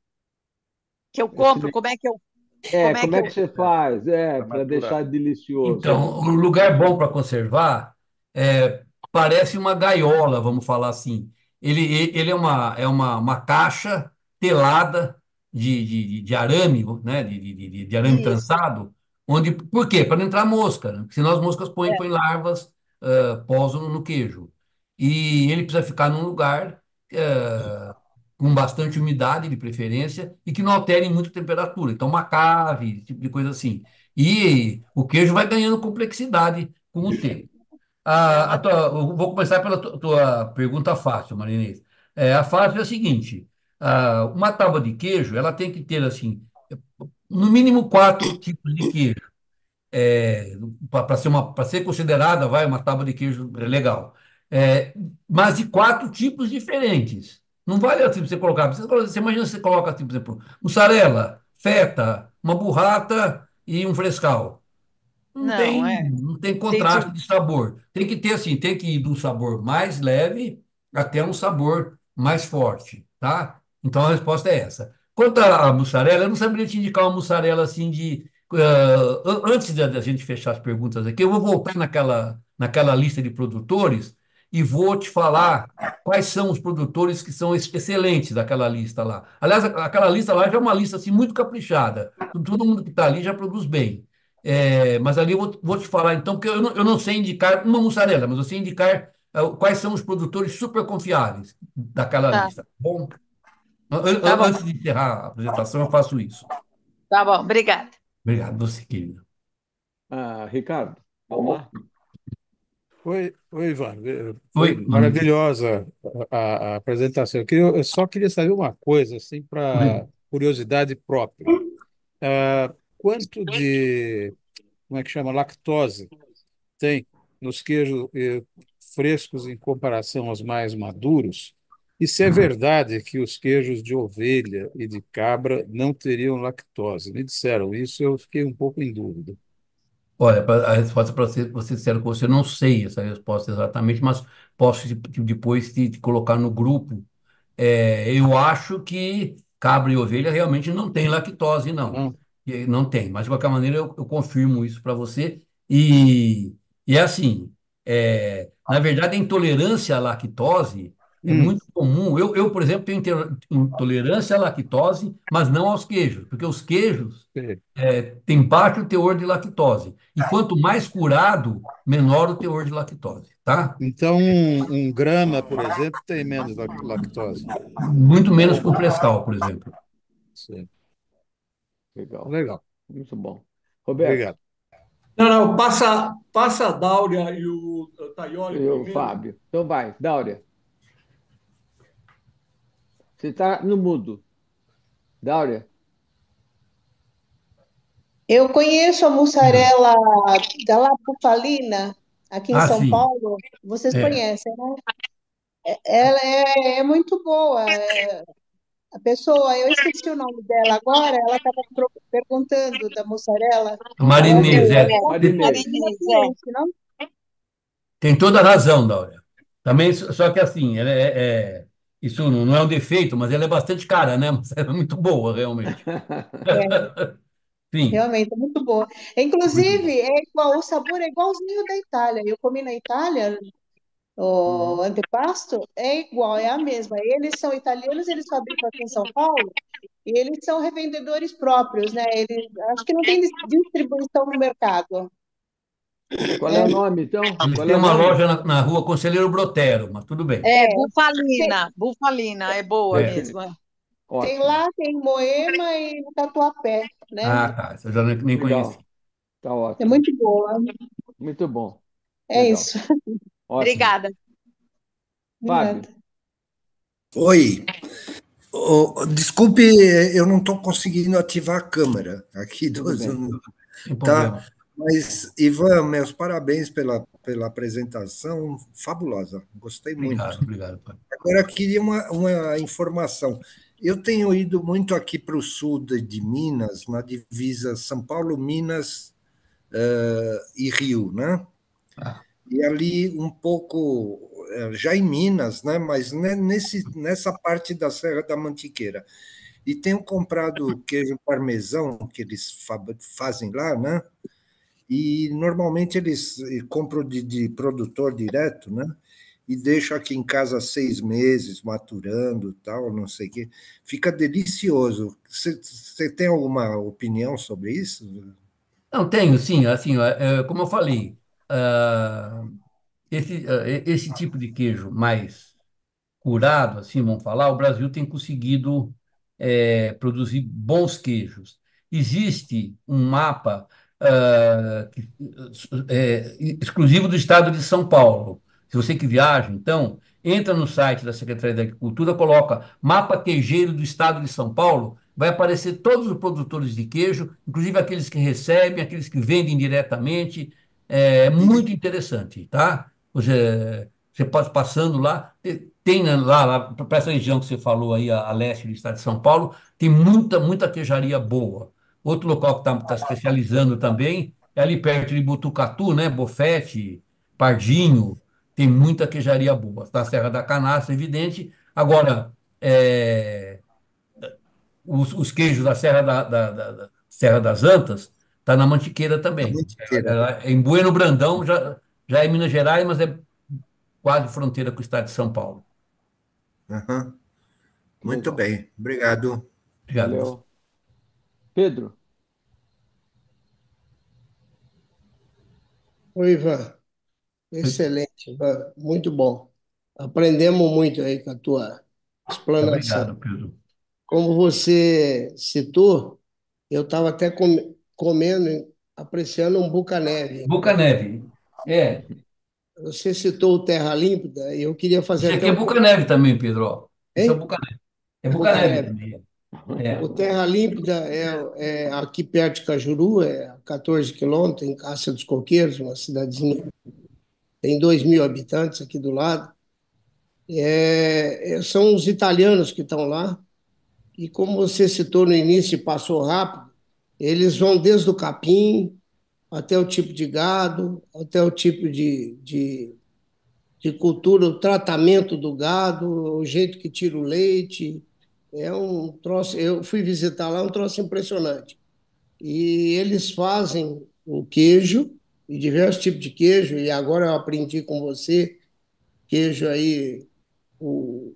Que eu compro, Esse... como é que eu é, como é, como é que, eu... você faz? É, para deixar delicioso. Então, o um lugar bom para conservar é parece uma gaiola, vamos falar assim. Ele, ele é, uma, é uma, uma caixa telada de, de, de arame, né? de, de, de arame Isso. trançado, onde. Por quê? Para não entrar mosca, né? Porque senão as moscas põem, é. põem larvas, uh, posam no, queijo. E ele precisa ficar num lugar uh, com bastante umidade, de preferência, e que não altere muito a temperatura. Então, uma cave, tipo de coisa assim. E o queijo vai ganhando complexidade com o tempo. A, ah, a tua, vou começar pela tua, tua pergunta fácil, Marinês. É, a fácil é a seguinte: a, ah, uma tábua de queijo ela tem que ter assim, no mínimo quatro tipos de queijo. É, para ser, uma, ser considerada vai uma tábua de queijo legal. É, mas de quatro tipos diferentes. Não vale assim você colocar. Você, você imagina você coloca, assim, por exemplo, mussarela, feta, uma burrata e um frescal. Não, não tem, é. Não tem contraste tipo de sabor. Tem que ter assim, tem que ir de um sabor mais leve até um sabor mais forte, tá? Então a resposta é essa. Quanto à mussarela, eu não saberia te indicar uma mussarela assim de. Uh, antes da gente fechar as perguntas aqui, eu vou voltar naquela, naquela lista de produtores e vou te falar quais são os produtores que são excelentes daquela lista lá. Aliás, aquela lista lá já é uma lista assim, muito caprichada. Todo mundo que está ali já produz bem. É, mas ali eu vou, vou, te falar então, porque eu não, eu não sei indicar uma mussarela, mas eu sei indicar uh, quais são os produtores super confiáveis daquela tá. lista. Tá bom, eu, tá bom, antes de encerrar a apresentação, eu faço isso. Tá bom, obrigada. Obrigado, você, querido. Ah, Ricardo, vamos lá. Oi, oi, Ivan. Eh, oi. Maravilhosa a, a apresentação. Eu, queria, eu, só queria saber uma coisa, assim, para curiosidade própria. Uh, quanto então, de, como é que chama, lactose tem nos queijos eh, frescos em comparação aos mais maduros? E se é uhum. verdade que os queijos de ovelha e de cabra não teriam lactose? Me disseram isso, eu fiquei um pouco em dúvida. Olha, a resposta para você, você disseram que você não sei essa resposta exatamente, mas posso depois te, te colocar no grupo. É, eu acho que cabra e ovelha realmente não tem lactose, não. não. Não tem, mas de qualquer maneira eu, eu confirmo isso para você. E, e é assim: é, na verdade, a intolerância à lactose é hum. muito comum. Eu, eu, por exemplo, tenho intolerância à lactose, mas não aos queijos, porque os queijos é, têm baixo teor de lactose. E quanto mais curado, menor o teor de lactose, tá? Então, um, um grama, por exemplo, tem menos lactose. Muito menos que o um por exemplo. Certo. Legal. Legal. Muito bom. Roberto. Obrigado. Não, não, passa, passa a Dáurea e o Taioli. E o Fábio. Então vai, Dáurea. Você está no mudo. Dáurea. Eu conheço a mussarela da Pufalina, aqui em ah, São sim. Paulo. Vocês é. conhecem, né? É, ela é, é muito boa. É, a pessoa, eu esqueci o nome dela agora, ela estava perguntando da mussarela. Marinês, é. Marinês. É. Tem toda a razão, Daura. Também, só que assim, ela é, é, isso não é um defeito, mas ela é bastante cara, né? Mas ela é muito boa, realmente. É. Sim. Realmente, é muito boa. Inclusive, é igual, o sabor é igualzinho da Itália. Eu comi na Itália, o uhum. antepasto é igual, é a mesma. Eles são italianos, eles fabricam aqui em São Paulo e eles são revendedores próprios, né? Eles, acho que não tem distribuição no mercado. Qual é, é o nome, então? Qual tem é uma nome? loja na, na, rua Conselheiro Brotero, mas tudo bem. É, é Bufalina. Bufalina, é boa é. mesmo. É. Tem lá, tem Moema e Tatuapé, né? Ah, tá. Isso eu já nem, nem conheço. Tá é ótimo. É muito boa. Muito bom. É Legal. isso. Ótimo. Obrigada. Fábio. Oi. Oh, desculpe, eu não estou conseguindo ativar a câmera aqui. Tá? Mas, Ivan, meus parabéns pela, pela apresentação, fabulosa, gostei muito. Obrigado, pai. Agora, queria uma, uma informação. Eu tenho ido muito aqui para o sul de, de, Minas, na divisa São Paulo, Minas uh, e Rio, né? Ah. E ali um pouco, eh, já em Minas, né? mas nesse, nessa parte da Serra da Mantiqueira. E tenho comprado uhum. queijo parmesão que eles fazem lá, né? E normalmente eles eh, compram de, de produtor direto, né? e deixo aqui em casa seis meses, maturando tal, não sei o quê. Fica delicioso. Você tem alguma opinião sobre isso? Não, tenho, sim. Assim, é, é, como eu falei, ah, esse, uh, esse tipo de queijo mais curado, assim vamos falar, o Brasil tem conseguido é, produzir bons queijos. Existe um mapa uh, que, é, exclusivo do estado de São Paulo. Se você que viaja, então, entra no site da Secretaria da Agricultura, coloca mapa queijeiro do estado de São Paulo, vai aparecer todos os produtores de queijo, inclusive aqueles que recebem, aqueles que vendem diretamente, é, muito interessante, tá? Você, você pode passando lá, tem lá, lá para essa região que você falou aí, a, a, leste do estado de São Paulo, tem muita, muita queijaria boa. Outro local que está tá especializando também é ali perto de Butucatu, né? Bofete, Pardinho, tem muita queijaria boa. Na Serra da Canastra, evidente. Agora, é, os, os, queijos da Serra, da, da, da, da Serra das Antas Está na Mantiqueira também. Mantiqueira. É, né? é, em Bueno Brandão, já, já é Minas Gerais, mas é quase fronteira com o estado de São Paulo. Uhum. Muito bem, obrigado. Obrigado. Pedro. Oi, Ivan. Excelente, Ivan. muito bom. Aprendemos muito aí com a tua explanação. Obrigado, Pedro. Como você citou, eu estava até comendo, apreciando um bucaneve. Bucaneve, é. Você citou o Terra Límpida e eu queria fazer. Isso aqui é bucaneve também, Pedro. Hein? Isso é bucaneve. É bucaneve. bucaneve. É. O Terra Límpida é, é, aqui perto de Cajuru, é 14 quilômetros, em Cácia dos Coqueiros, uma cidadezinha. Tem 2 mil habitantes aqui do lado. É, é, são os italianos que estão lá. E como você citou no início, passou rápido, eles vão desde o capim até o tipo de gado, até o tipo de, de, de cultura, o tratamento do gado, o jeito que tira o leite. É um troço. Eu fui visitar lá, é um troço impressionante. E eles fazem o queijo e diversos tipos de queijo. E agora eu aprendi com você queijo aí o,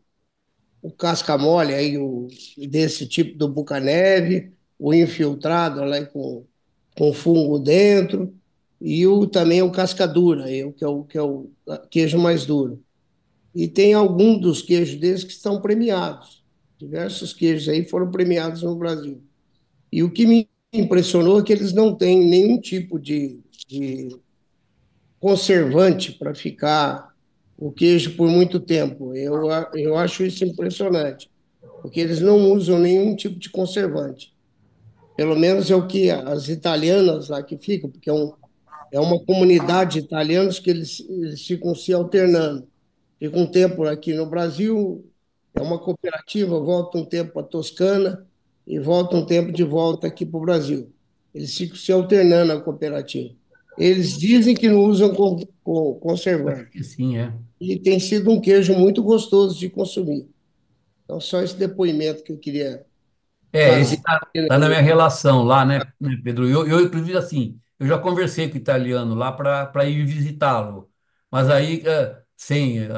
o casca mole aí o, desse tipo do bucaneve o infiltrado lá com, com fungo dentro e o, também o cascadura, que é o, que é o queijo mais duro. E tem algum dos queijos deles que estão premiados. Diversos queijos aí foram premiados no Brasil. E o que me impressionou é que eles não têm nenhum tipo de, de conservante para ficar o queijo por muito tempo. Eu, eu acho isso impressionante, porque eles não usam nenhum tipo de conservante. Pelo menos é o que as italianas lá que ficam, porque é, um, é uma comunidade de italianos que eles, eles ficam se alternando. Fica um tempo aqui no Brasil, é uma cooperativa, volta um tempo para a Toscana e volta um tempo de volta aqui para o Brasil. Eles ficam se alternando a cooperativa. Eles dizem que não usam conservante. Sim, é. E tem sido um queijo muito gostoso de consumir. Então, só esse depoimento que eu queria é, tá esse está tá na minha relação lá, né, né, Pedro? Eu, eu, inclusive, assim, eu já conversei com o italiano lá para ir visitá-lo, mas aí, é, sem, é,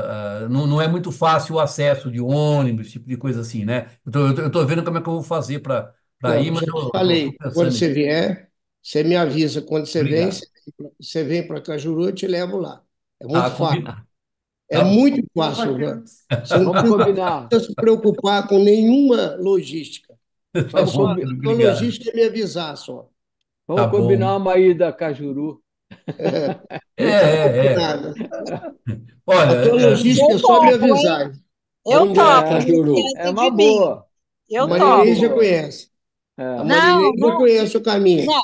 não, não é muito fácil o acesso de ônibus, esse tipo de coisa assim, né? Eu tô, eu tô, vendo como é que eu vou fazer para ir, mas eu, eu falei, quando você nisso. vier, você me avisa. Quando você Obrigado. vem, você vem para Cajuru, eu te levo lá. É muito tá, fácil. Combinado. É tá muito fácil, né? Vamos Você Não precisa se preocupar com nenhuma logística. Tá Vamos só, o logista me avisar só. Vamos tá combinar bom. uma ida Cajuru. É, é, tá é. é. Olha, a logística é, é só me avisar. Eu topo. É, é uma boa. Eu topo. A Marilene já conhece. É. A não, não conhece o caminho. Não,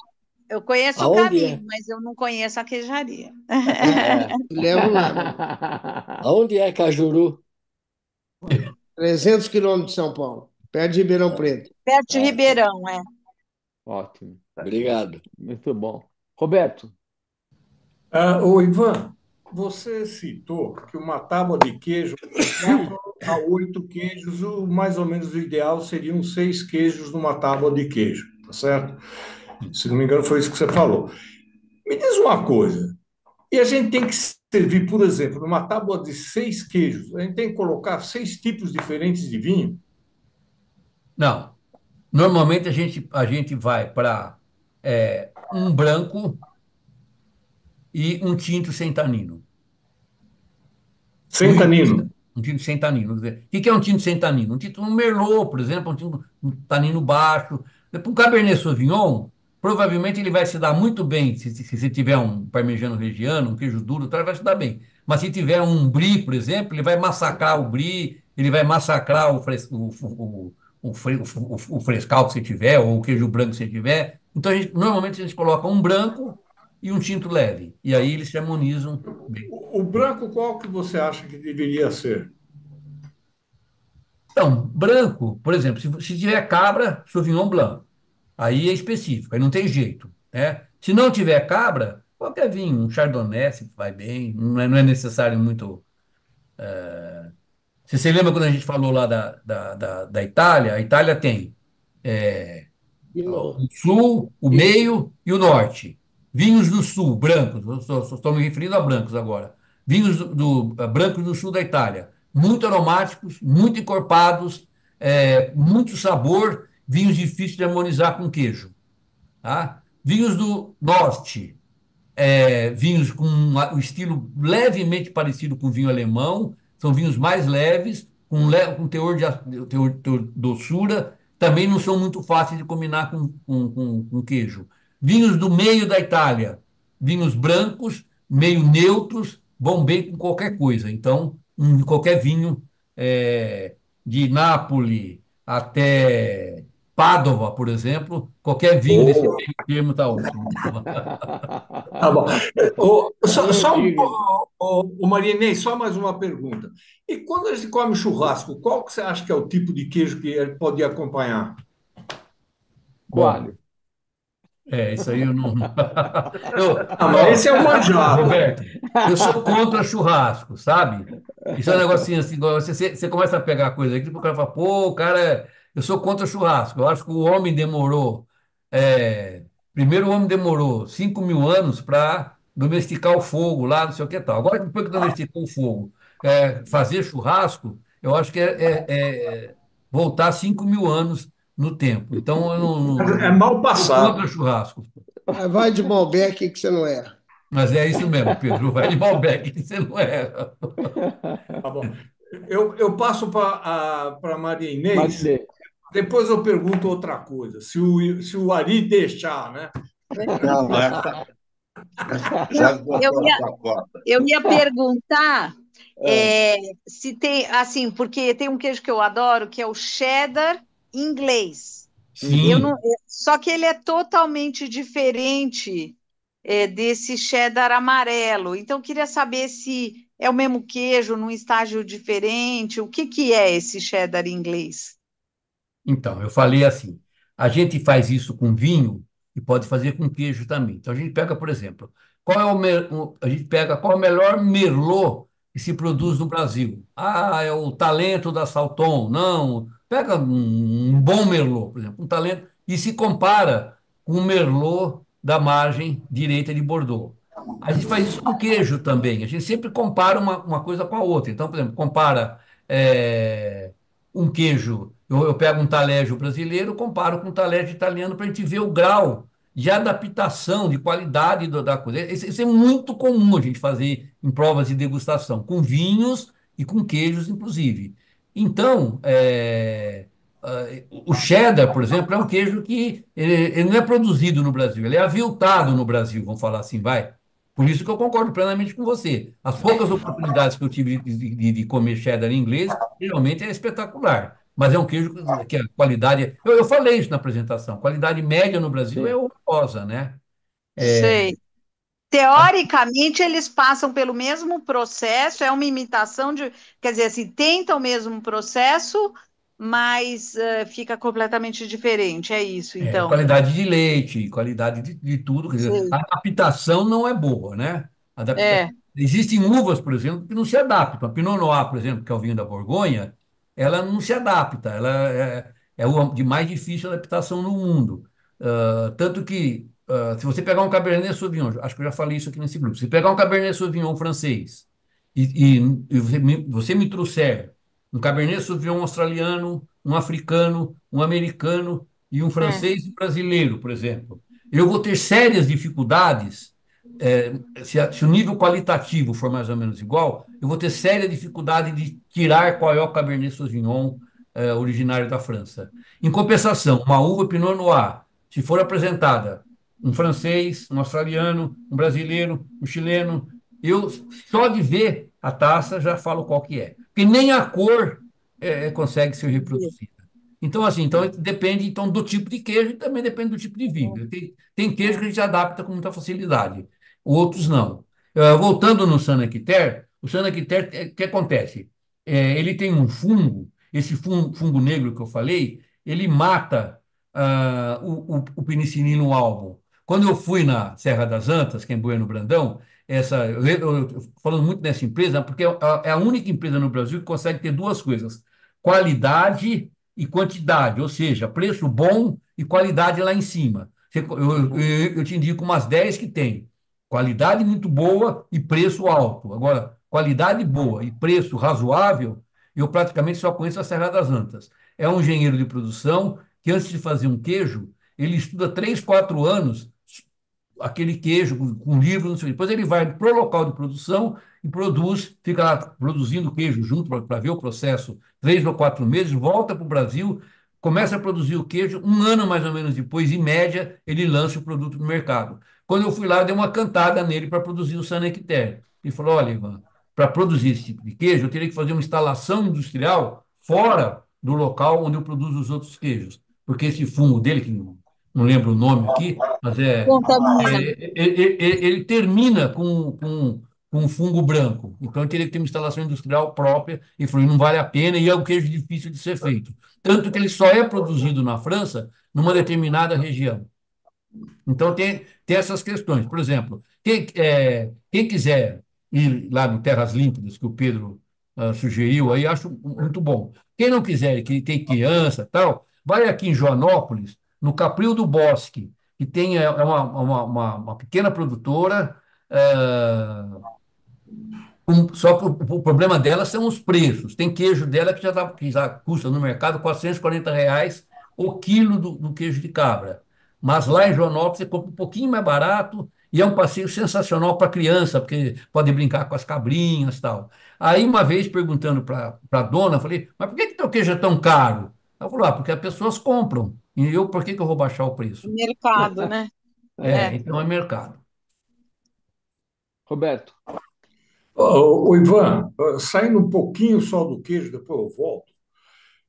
eu conheço Aonde o é? caminho, é? mas eu não conheço a queijaria. É. Levo lá. Aonde é Cajuru? 300 quilômetros de São Paulo. Perto de Ribeirão Preto. Perto de Ribeirão, é. Ótimo. Obrigado. Muito bom. Roberto. O ah, Ivan, você citou que uma tábua de queijo, a oito queijos, o, mais ou menos o ideal seriam seis queijos numa tábua de queijo, tá certo? Se não me engano, foi isso que você falou. Me diz uma coisa, e a gente tem que servir, por exemplo, numa tábua de seis queijos, a gente tem que colocar seis tipos diferentes de vinho? Não. Normalmente a gente, a gente vai para é, um branco e um tinto sem tanino. Sem tanino? Um tinto sem tanino. O que é um tinto sem tanino? Um tinto um Merlot, por exemplo, um tinto um tanino baixo. Um Cabernet Sauvignon, provavelmente ele vai se dar muito bem se, se, se tiver um parmegiano regiano, um queijo duro, tal, vai se dar bem. Mas se tiver um brie, por exemplo, ele vai massacrar o brie, ele vai massacrar o, o, o, o, o, o frescal que você tiver, ou o queijo branco que você tiver. Então, a gente, normalmente, a gente coloca um branco e um tinto leve. E aí eles se harmonizam bem. O, o branco, qual que você acha que deveria ser? Então, branco, por exemplo, se, se tiver cabra, Sauvignon Blanc. Aí é específico, aí não tem jeito. Né? Se não tiver cabra, qualquer vinho, um Chardonnay vai bem, não é, não é necessário muito eh, você se lembra quando a gente falou lá da, da, da, da Itália? A Itália tem é, o sul, o meio e o norte. Vinhos do sul, brancos, estou me referindo a brancos agora. Vinhos do, do, eh, brancos do sul da Itália. Muito aromáticos, muito encorpados, é, muito sabor, vinhos difíceis de harmonizar com queijo. Tá? Vinhos do norte, é, vinhos com um estilo levemente parecido com vinho alemão, são vinhos mais leves, com, le com teor de teor, teor, doçura, também não são muito fáceis de combinar com, com, com, com queijo. Vinhos do meio da Itália, vinhos brancos, meio neutros, vão bem com qualquer coisa. Então, um, qualquer vinho é, de Nápoles até Pádova, por exemplo, qualquer vinho oh. desse termo está ótimo. tá bom. O, só, só um, o, o Marinei, só mais uma pergunta. E quando a gente come churrasco, qual que você acha que é o tipo de queijo que ele pode acompanhar? Coalho. É, isso aí eu não. Eu, ah, mas esse é o manjado. Roberto, eu sou contra churrasco, sabe? Isso é um negocinho assim, você, você começa a pegar coisa aqui tipo, o cara fala, pô, o cara é eu sou contra churrasco. Eu acho que o homem demorou. É, primeiro, o homem demorou 5 mil anos para domesticar o fogo lá, não sei o que tal. Agora, depois que domesticou o fogo, é, fazer churrasco, eu acho que é, é, é voltar 5 mil anos no tempo. Então, eu não. não é, é mal passado. Contra churrasco. Ah, vai de Malbec que você não era. Mas é isso mesmo, Pedro. Vai de Malbec que você não era. Tá bom. Eu, eu passo para a Maria Inês. Maria. Depois eu pergunto outra coisa, se o, se o Ari deixar, né? Não, essa... É. Tá- eu, ia, eu ia perguntar é, eh, se tem, assim, porque tem um queijo que eu adoro, que é o cheddar inglês. Sim. Eu não, eh, só que ele é totalmente diferente é, desse cheddar amarelo. Então, queria saber se é o mesmo queijo num estágio diferente. O que, que é esse cheddar inglês? Então, eu falei assim: a gente faz isso com vinho e pode fazer com queijo também. Então, a gente pega, por exemplo, qual é o, a gente pega qual é o melhor merlot que se produz no Brasil. Ah, é o talento da Salton. Não, pega um, bom merlot, por exemplo, um talento, e se compara com o merlot da margem direita de Bordeaux. A gente faz isso com queijo também. A gente sempre compara uma, uma coisa com a outra. Então, por exemplo, compara é, um queijo eu, eu pego um talégio brasileiro, comparo com um talégio italiano para a gente ver o grau de adaptação, de qualidade do, da coisa. Isso é muito comum a gente fazer em provas de degustação, com vinhos e com queijos, inclusive. Então, é, é, o cheddar, por exemplo, é um queijo que ele, ele, não é produzido no Brasil, ele é aviltado no Brasil, vamos falar assim, vai. Por isso que eu concordo plenamente com você. As poucas oportunidades que eu tive de, de, de comer cheddar em inglês, realmente é espetacular. Mas é um queijo que a qualidade. Eu, eu falei isso na apresentação. Qualidade média no Brasil Sim. é horrorosa, né? É... Sei. Teoricamente, eles passam pelo mesmo processo, é uma imitação de. Quer dizer, assim, tentam o mesmo processo, mas uh, fica completamente diferente. É isso, é, então. É, qualidade de leite, qualidade de, de tudo. Dizer, a adaptação não é boa, né? Adaptação... É. Existem uvas, por exemplo, que não se adaptam. A Pinot Noir, por exemplo, que é o vinho da Borgonha, ela não se adapta, ela é, é o de mais difícil adaptação no mundo. Uh, tanto que, uh, se você pegar um Cabernet Sauvignon, acho que eu já falei isso aqui nesse grupo, se pegar um Cabernet Sauvignon francês e, e, e você, me, você me trouxer um Cabernet Sauvignon australiano, um africano, um americano e um é. francês é. e brasileiro, por exemplo, eu vou ter sérias dificuldades é, se, a, se, o nível qualitativo for mais ou menos igual, eu vou ter séria dificuldade de tirar qual é o Cabernet Sauvignon é, originário da França. Em compensação, uma uva Pinot Noir, se for apresentada um francês, um australiano, um brasileiro, um chileno, eu só de ver a taça já falo qual que é, porque nem a cor é, é consegue ser reproduzida. Então, assim, então depende então do tipo de queijo e também depende do tipo de vinho. Tem, tem queijo que a gente adapta com muita facilidade outros não. Ah, voltando no Sanacter, o Sanacter, o é, que acontece? É, ele tem um fungo, esse fungo, fungo, negro que eu falei, ele mata uh, o, o, penicilino álbum. Quando eu fui na Serra das Antas, que é em Bueno Brandão, essa, eu, eu, eu, falando muito dessa empresa, porque é, é, é a única empresa no Brasil que consegue ter duas coisas: qualidade e quantidade, ou seja, preço bom e qualidade lá em cima. Eu, eu, eu te indico umas 10 que tem. Qualidade muito boa e preço alto. Agora, qualidade boa e preço razoável, eu praticamente só conheço a Serra das Antas. É um engenheiro de produção que, antes de fazer um queijo, ele estuda três, quatro anos aquele queijo com, livro, não sei. Depois ele vai para o local de produção e produz, fica lá produzindo queijo junto para ver o processo três ou quatro meses, volta para o Brasil começa a produzir o queijo, um ano mais ou menos depois, em média, ele lança o produto no mercado. Quando eu fui lá, eu dei uma cantada nele para produzir o Sanecter. Ele falou: olha, Ivan, para produzir esse tipo de queijo, eu teria que fazer uma instalação industrial fora do local onde eu produzo os outros queijos. Porque esse fungo dele, que não lembro o nome aqui, mas é. é ele, é, é, é, ele, termina com, com, com fungo branco. Então, eu teria que ter uma instalação industrial própria e falou: não vale a pena e é um queijo difícil de ser feito. Tanto que ele só é produzido na França, numa determinada região. Então, tem, tem essas questões. Por exemplo, quem, é, quem quiser ir lá no Terras Límpidas, que o Pedro uh, sugeriu aí, acho muito bom. Quem não quiser, que tem criança tal, vai aqui em Joanópolis, no Capril do Bosque, que tem é, é uma, uma, uma, uma pequena produtora. Uh, um, só pro, o problema dela são os preços. Tem queijo dela que já, tá, que já custa no mercado 440 reais o quilo do, do queijo de cabra. Mas lá em Joanópolis você compra um pouquinho mais barato e é um passeio sensacional para criança, porque pode brincar com as cabrinhas e tal. Aí, uma vez, perguntando para a dona, falei, mas por que, que teu queijo é tão caro? Ela falou, ah, porque as pessoas compram. E eu, por que, que eu vou baixar o preço? É mercado, né? É, é, então é mercado. Roberto. O Ivan, saindo um pouquinho só do queijo, depois eu volto.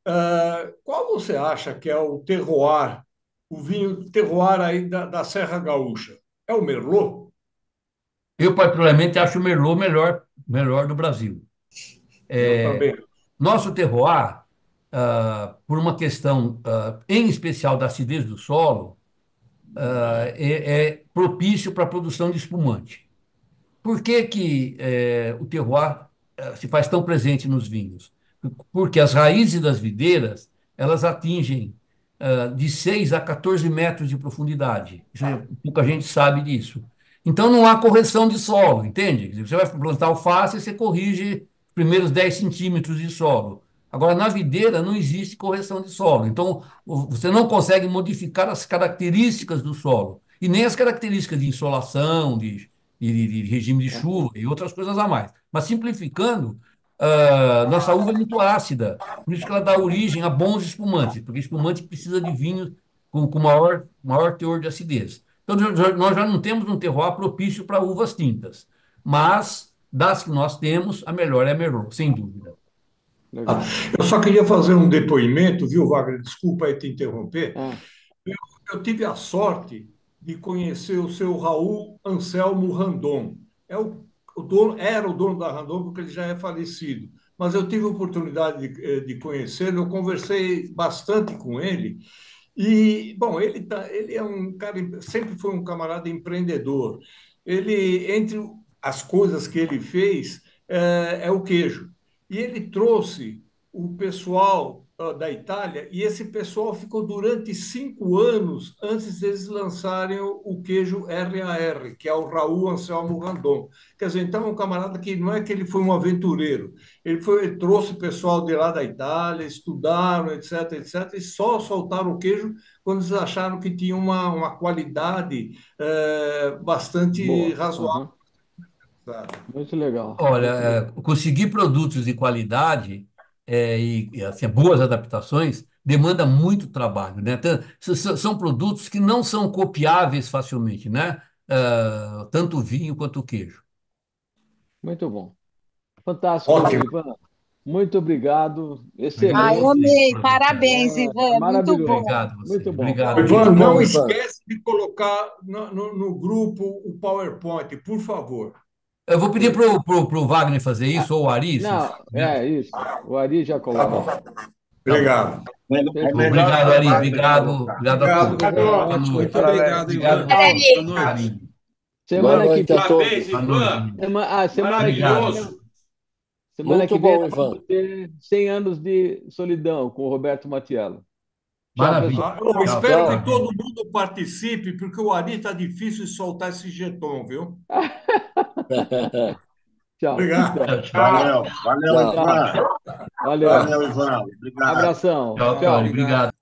Uh, qual você acha que é o terroir, o vinho terroir aí da, da Serra Gaúcha? É o Merlot? Eu, particularmente, acho o Merlot melhor, melhor do Brasil. É, nosso terroir, uh, por uma questão, uh, em especial da acidez do solo, é, é propício para a produção de espumante. Por que, que é, o terroir é, se faz tão presente nos vinhos? Porque as raízes das videiras elas atingem uh, de 6 a 14 metros de profundidade. Isso, é, pouca gente sabe disso. Então não há correção de solo, entende? Você vai plantar alface e você corrige os primeiros 10 centímetros de solo. Agora, na videira não existe correção de solo. Então, você não consegue modificar as características do solo. E nem as características de insolação, de e regime de é. chuva e outras coisas a mais. Mas simplificando, Uh, nossa uva é muito ácida, por isso que ela dá origem a bons espumantes, porque espumante precisa de vinhos com, com, maior, maior teor de acidez. Então, nós já não temos um terroir propício para uvas tintas, mas das que nós temos, a melhor é a Merlot, sem dúvida. Ah. Eu só queria fazer um depoimento, viu, Wagner? Desculpa aí te interromper. É. Eu, eu tive a sorte de conhecer o seu Raul Anselmo Randon. É o, o dono, era o dono da Randon, porque ele já é falecido. Mas eu tive a oportunidade de, eh, de conhecê-lo, eu conversei bastante com ele. E, bom, ele, tá, ele é um cara, sempre foi um camarada empreendedor. Ele, entre as coisas que ele fez, é, é o queijo. E ele trouxe o pessoal da Itália, e esse pessoal ficou durante cinco anos antes deles lançarem o queijo RAR, que é o Raul Anselmo Randon. Quer dizer, então é um camarada que não é que ele foi um aventureiro, ele, foi, ele trouxe o pessoal de lá da Itália, estudaram, etc, etc, e só soltaram o queijo quando eles acharam que tinha uma, uma qualidade é, bastante Boa. Uhum. razoável. Uhum. Muito legal. Olha, eh, conseguir produtos de qualidade é, e, e assim, é boas adaptações demanda muito trabalho, né? São produtos que não são copiáveis facilmente, né? Uh, tanto o vinho quanto o queijo. Muito bom. Fantástico, Ótimo. Muito obrigado. Excelente. Ah, eu amei. Parabéns, é, Ivan. Muito bom. Obrigado, você. Muito bom. Obrigado. Ivan, não esquece de colocar no, no, no grupo o PowerPoint, por favor. Eu vou pedir pro, pro, pro Wagner fazer isso, ou o Ari. Não, é isso. O Ari já tá coloca Tá Obrigado. Obrigado, Ari. Obrigado. Obrigado, obrigado a todos. Muito obrigado, Ivan. Obrigado, Semana que vem. Semana, ah, semana que vem. Semana Muito que vem, bom, 100 anos de solidão com o Roberto Matiello. Maravilha. Ah, espero que todo mundo participe, porque o Ari está difícil de soltar esse jeton, viu? Tchau. Obrigado. Tchau. Tchau. Valeu, valeu, Ivan. Valeu. Valeu, Ivan. Obrigado. Abração. Tchau, tchau. Obrigado.